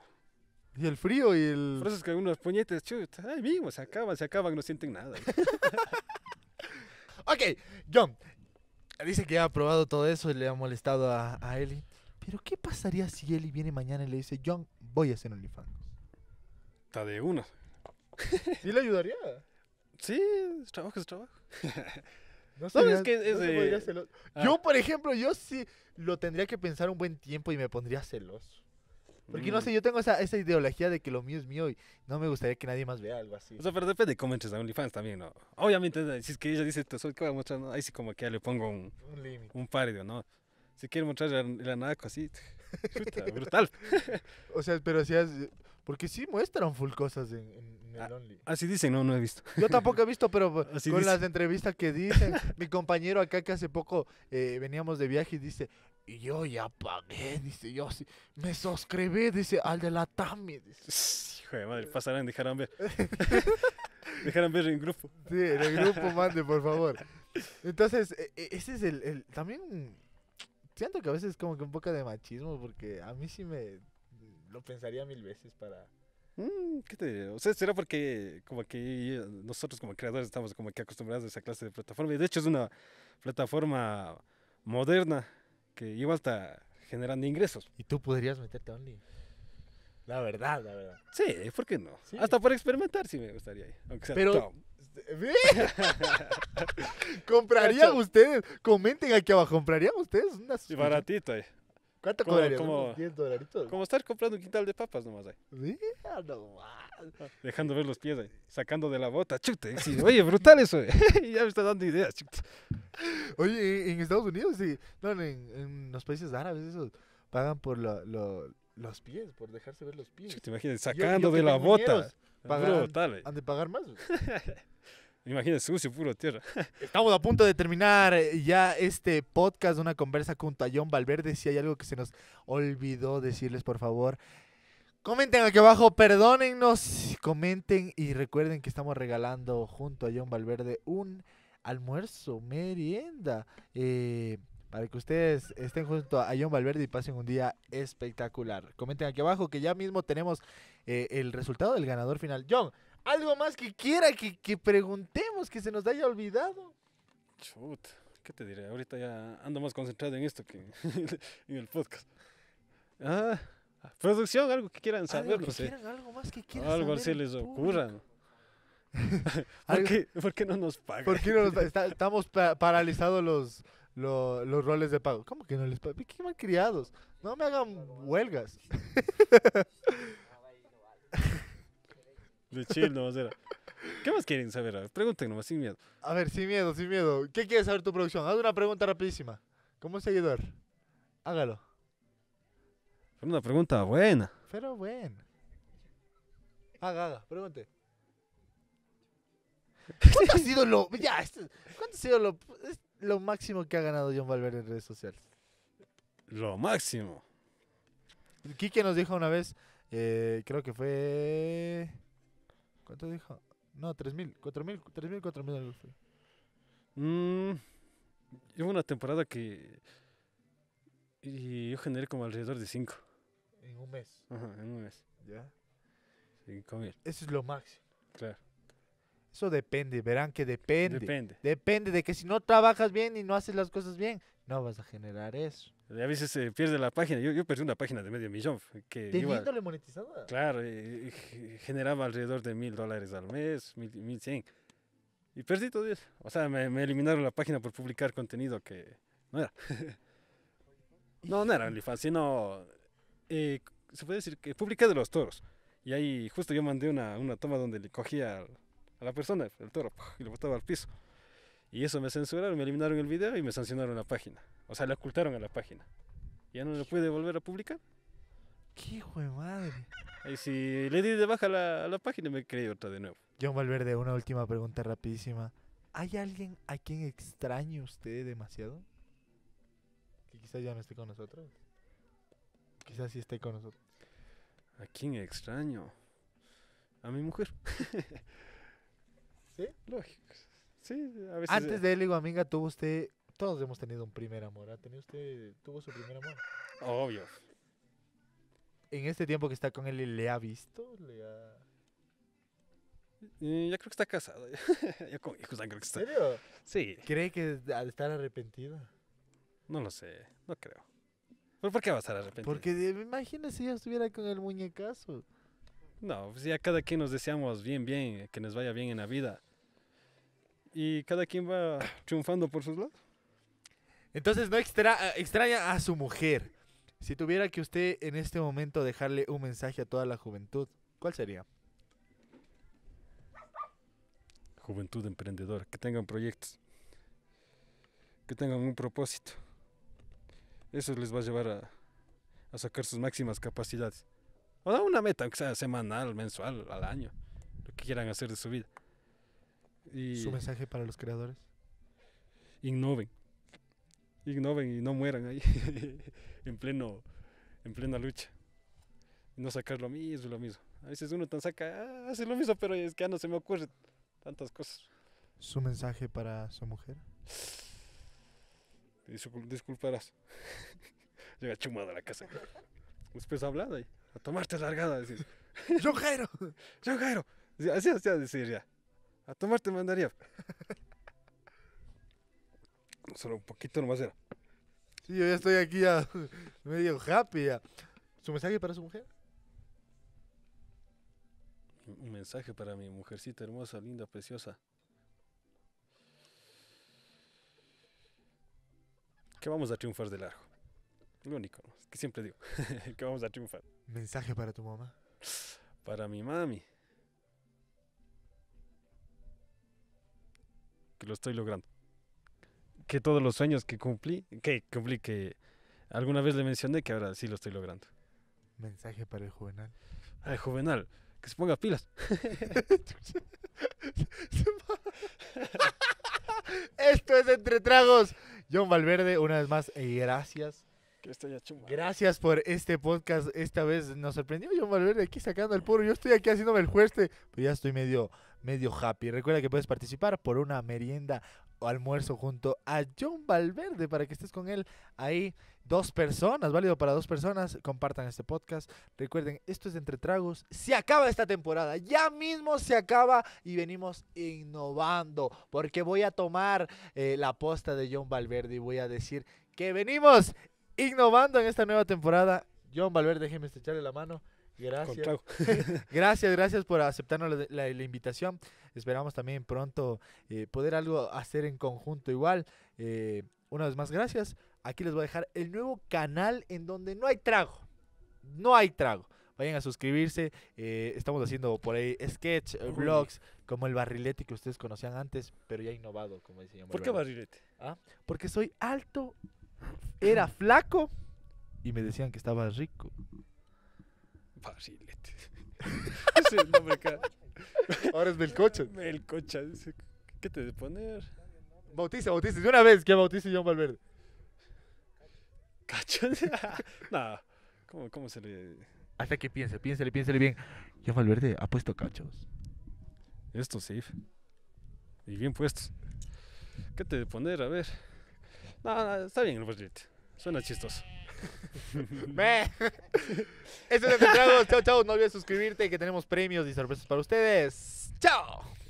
Y el frío y el... Por es que algunos puñetes, chut, ahí mismo, se acaban, se acaban, no sienten nada. *laughs* ok, John, dice que ha probado todo eso y le ha molestado a, a Eli. Pero ¿qué pasaría si Eli viene mañana y le dice, John, voy a hacer OnlyFans? Está de uno. ¿Sí le ayudaría? Sí, es trabajo es trabajo. *laughs* No, sabes. es que ah. Yo, por ejemplo, yo sí lo tendría que pensar un buen tiempo y me pondría celoso. Porque mm. no sé, yo tengo esa, esa ideología de que lo mío es mío y no me gustaría que nadie más vea algo así. O sea, pero depende de cómo entres a OnlyFans también, ¿no? Obviamente, eh, si es que ella dice, te soy que voy a mostrar, ¿no? ahí sí como que ya le pongo un, un, par un ¿no? Si quiere mostrar el, anaco así, brutal. *laughs* *laughs* brutal. o sea, pero si es. Porque sí muestran full cosas en, en ah, el Only. Así dicen, no, no he visto. Yo tampoco he visto, pero *laughs* con las entrevistas que dicen, mi compañero acá que hace poco eh, veníamos de viaje y dice, y yo ya pagué, dice, yo sí, me suscribí, dice, al de la Tami, Hijo de madre, pasarán, dejarán ver. *laughs* dejarán ver en grupo. Sí, el grupo mande, por favor. Entonces, e, e, ese es el, el, también siento que a veces Es como que un poco de machismo, porque a mí sí me, lo pensaría mil veces para... Mm, ¿Qué te digo O sea, será porque como que nosotros como creadores estamos como que acostumbrados a esa clase de plataforma. Y de hecho es una plataforma moderna que iba hasta generando ingresos. Y tú podrías meterte a Only. La verdad, la verdad. Sí, ¿por qué no? Hasta por experimentar sí me gustaría Aunque sea Pero... Este, ¿eh? *laughs* ¿Comprarían ustedes? Comenten aquí abajo, ¿comprarían ustedes Y baratito, ¿Cuánto cobraría? Como, dolaritos? Como estar comprando un quintal de papas nomás ahí. No, Dejando ver los pies eh, sacando de la bota, chute. oye, brutal eso. Eh. *laughs* ya me está dando ideas, Oye, en Estados Unidos, en, los países árabes, pagan por lo, los pies, por dejarse ver los pies. sacando de la bota. Eh. Han de pagar más. *laughs* imagínense, sucio, puro tierra. *laughs* Estamos a punto de terminar ya este podcast, una conversa con Tallón Valverde. Si hay algo que se nos olvidó decirles, por favor, Comenten aquí abajo, perdónennos, comenten y recuerden que estamos regalando junto a John Valverde un almuerzo, merienda, eh, para que ustedes estén junto a John Valverde y pasen un día espectacular. Comenten aquí abajo que ya mismo tenemos eh, el resultado del ganador final. John, ¿algo más que quiera que, que preguntemos que se nos haya olvidado? Chut, ¿qué te diré? Ahorita ya ando más concentrado en esto que *laughs* en el podcast. Ah. Producción, algo que quieran saber. no quieran, sé. algo más Algo así les ocurra. *laughs* ¿Por, qué, no nos pagan? ¿Por *laughs* estamos paralizados los, los, roles de pago. ¿Cómo que no les pagan? Qué criados. No me hagan huelgas. *laughs* De chill nomás era. ¿Qué más quieren saber? A nomás, sin miedo. A ver, sin miedo, sin miedo. ¿Qué quieres saber tu producción? Haz una pregunta rapidísima. Como seguidor. Hágalo una pregunta buena. Pero bueno. Haga, haga, pregunte. ¿Cuánto ha sido lo, ya, ¿cuánto ha sido lo, lo máximo que ha ganado John Valverde en redes sociales? Lo máximo. Quique nos dijo una vez, eh, creo que fue... ¿Cuánto dijo? No, 3.000, 4.000, 3.000, 4.000 mil, mm, hubo una temporada que. Y yo generé como alrededor de 5 mes. en un mes. ¿Ya? Eso es lo máximo. Claro. Eso depende, verán que depende. Depende. Depende de que si no trabajas bien y no haces las cosas bien, no vas a generar eso. A veces se eh, pierde la página. Yo, yo, perdí una página de medio millón. Que ¿Teniéndole monetizada? Claro, eh, eh, generaba alrededor de mil dólares al mes, mil, mil cien. Y perdí todo eso. O sea, me, me, eliminaron la página por publicar contenido que no era. *laughs* no, no era OnlyFans, sino eh, se puede decir que publiqué de los toros. Y ahí justo yo mandé una, una toma donde le cogía a la persona, el toro, y lo botaba al piso. Y eso me censuraron, me eliminaron el video y me sancionaron la página. O sea, le ocultaron a la página. Ya no lo pude volver a publicar. ¡Qué hijo de madre! Y si le di de baja a la página, me creí otra de nuevo. John Valverde, una última pregunta rapidísima. ¿Hay alguien a quien extrañe usted demasiado? Que quizás ya no esté con nosotros. Quizás sí esté con nosotros. ¿A quién extraño? A mi mujer. ¿Sí? *laughs* Lógico. Sí, Antes de él, digo, amiga, tuvo usted. Todos hemos tenido un primer amor. ¿Ha tenido usted. Tuvo su primer amor? Obvio. En este tiempo que está con él, ¿le ha visto? ¿Le ha.? Eh, ya creo que está casado. *laughs* con creo que está. ¿En serio? Sí. ¿Cree que al estar arrepentido? No lo sé, no creo. ¿Por qué vas a arrepentido? Porque imagínese si yo estuviera con el muñecazo. No, pues ya cada quien nos deseamos bien, bien, que nos vaya bien en la vida. Y cada quien va *coughs* triunfando por sus lados. Entonces no extra- eh, extraña a su mujer. Si tuviera que usted en este momento dejarle un mensaje a toda la juventud, ¿cuál sería? Juventud emprendedora, que tengan proyectos, que tengan un propósito, eso les va a llevar a, a sacar sus máximas capacidades. O da una meta, aunque sea semanal, mensual, al año, lo que quieran hacer de su vida. Y ¿Su mensaje para los creadores? Innoven. Innoven y no mueran ahí *laughs* en, pleno, en plena lucha. no sacar lo mismo, lo mismo. A veces uno tan saca, ah, hace lo mismo, pero es que ya no se me ocurre tantas cosas. ¿Su mensaje para su mujer? *sighs* disculparás. *laughs* Llega chumado a la casa. Después *laughs* pues, hablada ahí. a tomarte largada. Decís, *laughs* yo Jairo, yo Jairo. Así hacía decir ya. A tomarte mandaría. Solo un poquito nomás era. Sí, yo ya estoy aquí ya medio happy ya. ¿Su mensaje para su mujer? Un mensaje para mi mujercita hermosa, linda, preciosa. que vamos a triunfar de largo. Lo único, que siempre digo, *laughs* que vamos a triunfar. ¿Mensaje para tu mamá? Para mi mami. Que lo estoy logrando. Que todos los sueños que cumplí, que cumplí, que alguna vez le mencioné, que ahora sí lo estoy logrando. ¿Mensaje para el juvenal? el juvenal, que se ponga pilas. *laughs* *laughs* Esto es entre tragos. John Valverde, una vez más, eh, gracias. Que gracias por este podcast. Esta vez nos sorprendió John Valverde aquí sacando el puro. Yo estoy aquí haciéndome el jueste. pero ya estoy medio, medio happy. Recuerda que puedes participar por una merienda almuerzo junto a John Valverde para que estés con él ahí. Dos personas, válido para dos personas. Compartan este podcast. Recuerden, esto es Entre Tragos. Se acaba esta temporada. Ya mismo se acaba y venimos innovando. Porque voy a tomar eh, la posta de John Valverde y voy a decir que venimos innovando en esta nueva temporada. John Valverde, déjeme echarle la mano. Gracias. *laughs* *laughs* gracias, gracias por aceptarnos la, invitación. Esperamos también pronto eh, poder algo hacer en conjunto igual. Eh, una vez más, gracias. Aquí les voy a dejar el nuevo canal en donde no hay trago. No hay trago. Vayan a suscribirse. Eh, estamos haciendo por ahí sketch, vlogs, como el barrilete que ustedes conocían antes, pero ya innovado, como decíamos. ¿Por qué barrilete? ¿Ah? Porque soy alto, era flaco y me decían que estaba rico. Fácil. es el nombre Ahora es Melcocha. Melcocha. ¿Qué te de poner? Bautiza, bautiza. De una vez que bautice John Valverde. Cachos *laughs* no. ¿Cómo, se le...? Hasta que piense, piénsele, piénsele bien. John Valverde ha puesto cachos. Esto safe. Y bien puestos. ¿Qué te de poner? A ver. No, está bien el barrilete. Suena chistoso. *laughs* Eso este es el Chao, chao. No olvides suscribirte que tenemos premios y sorpresas para ustedes. Chao.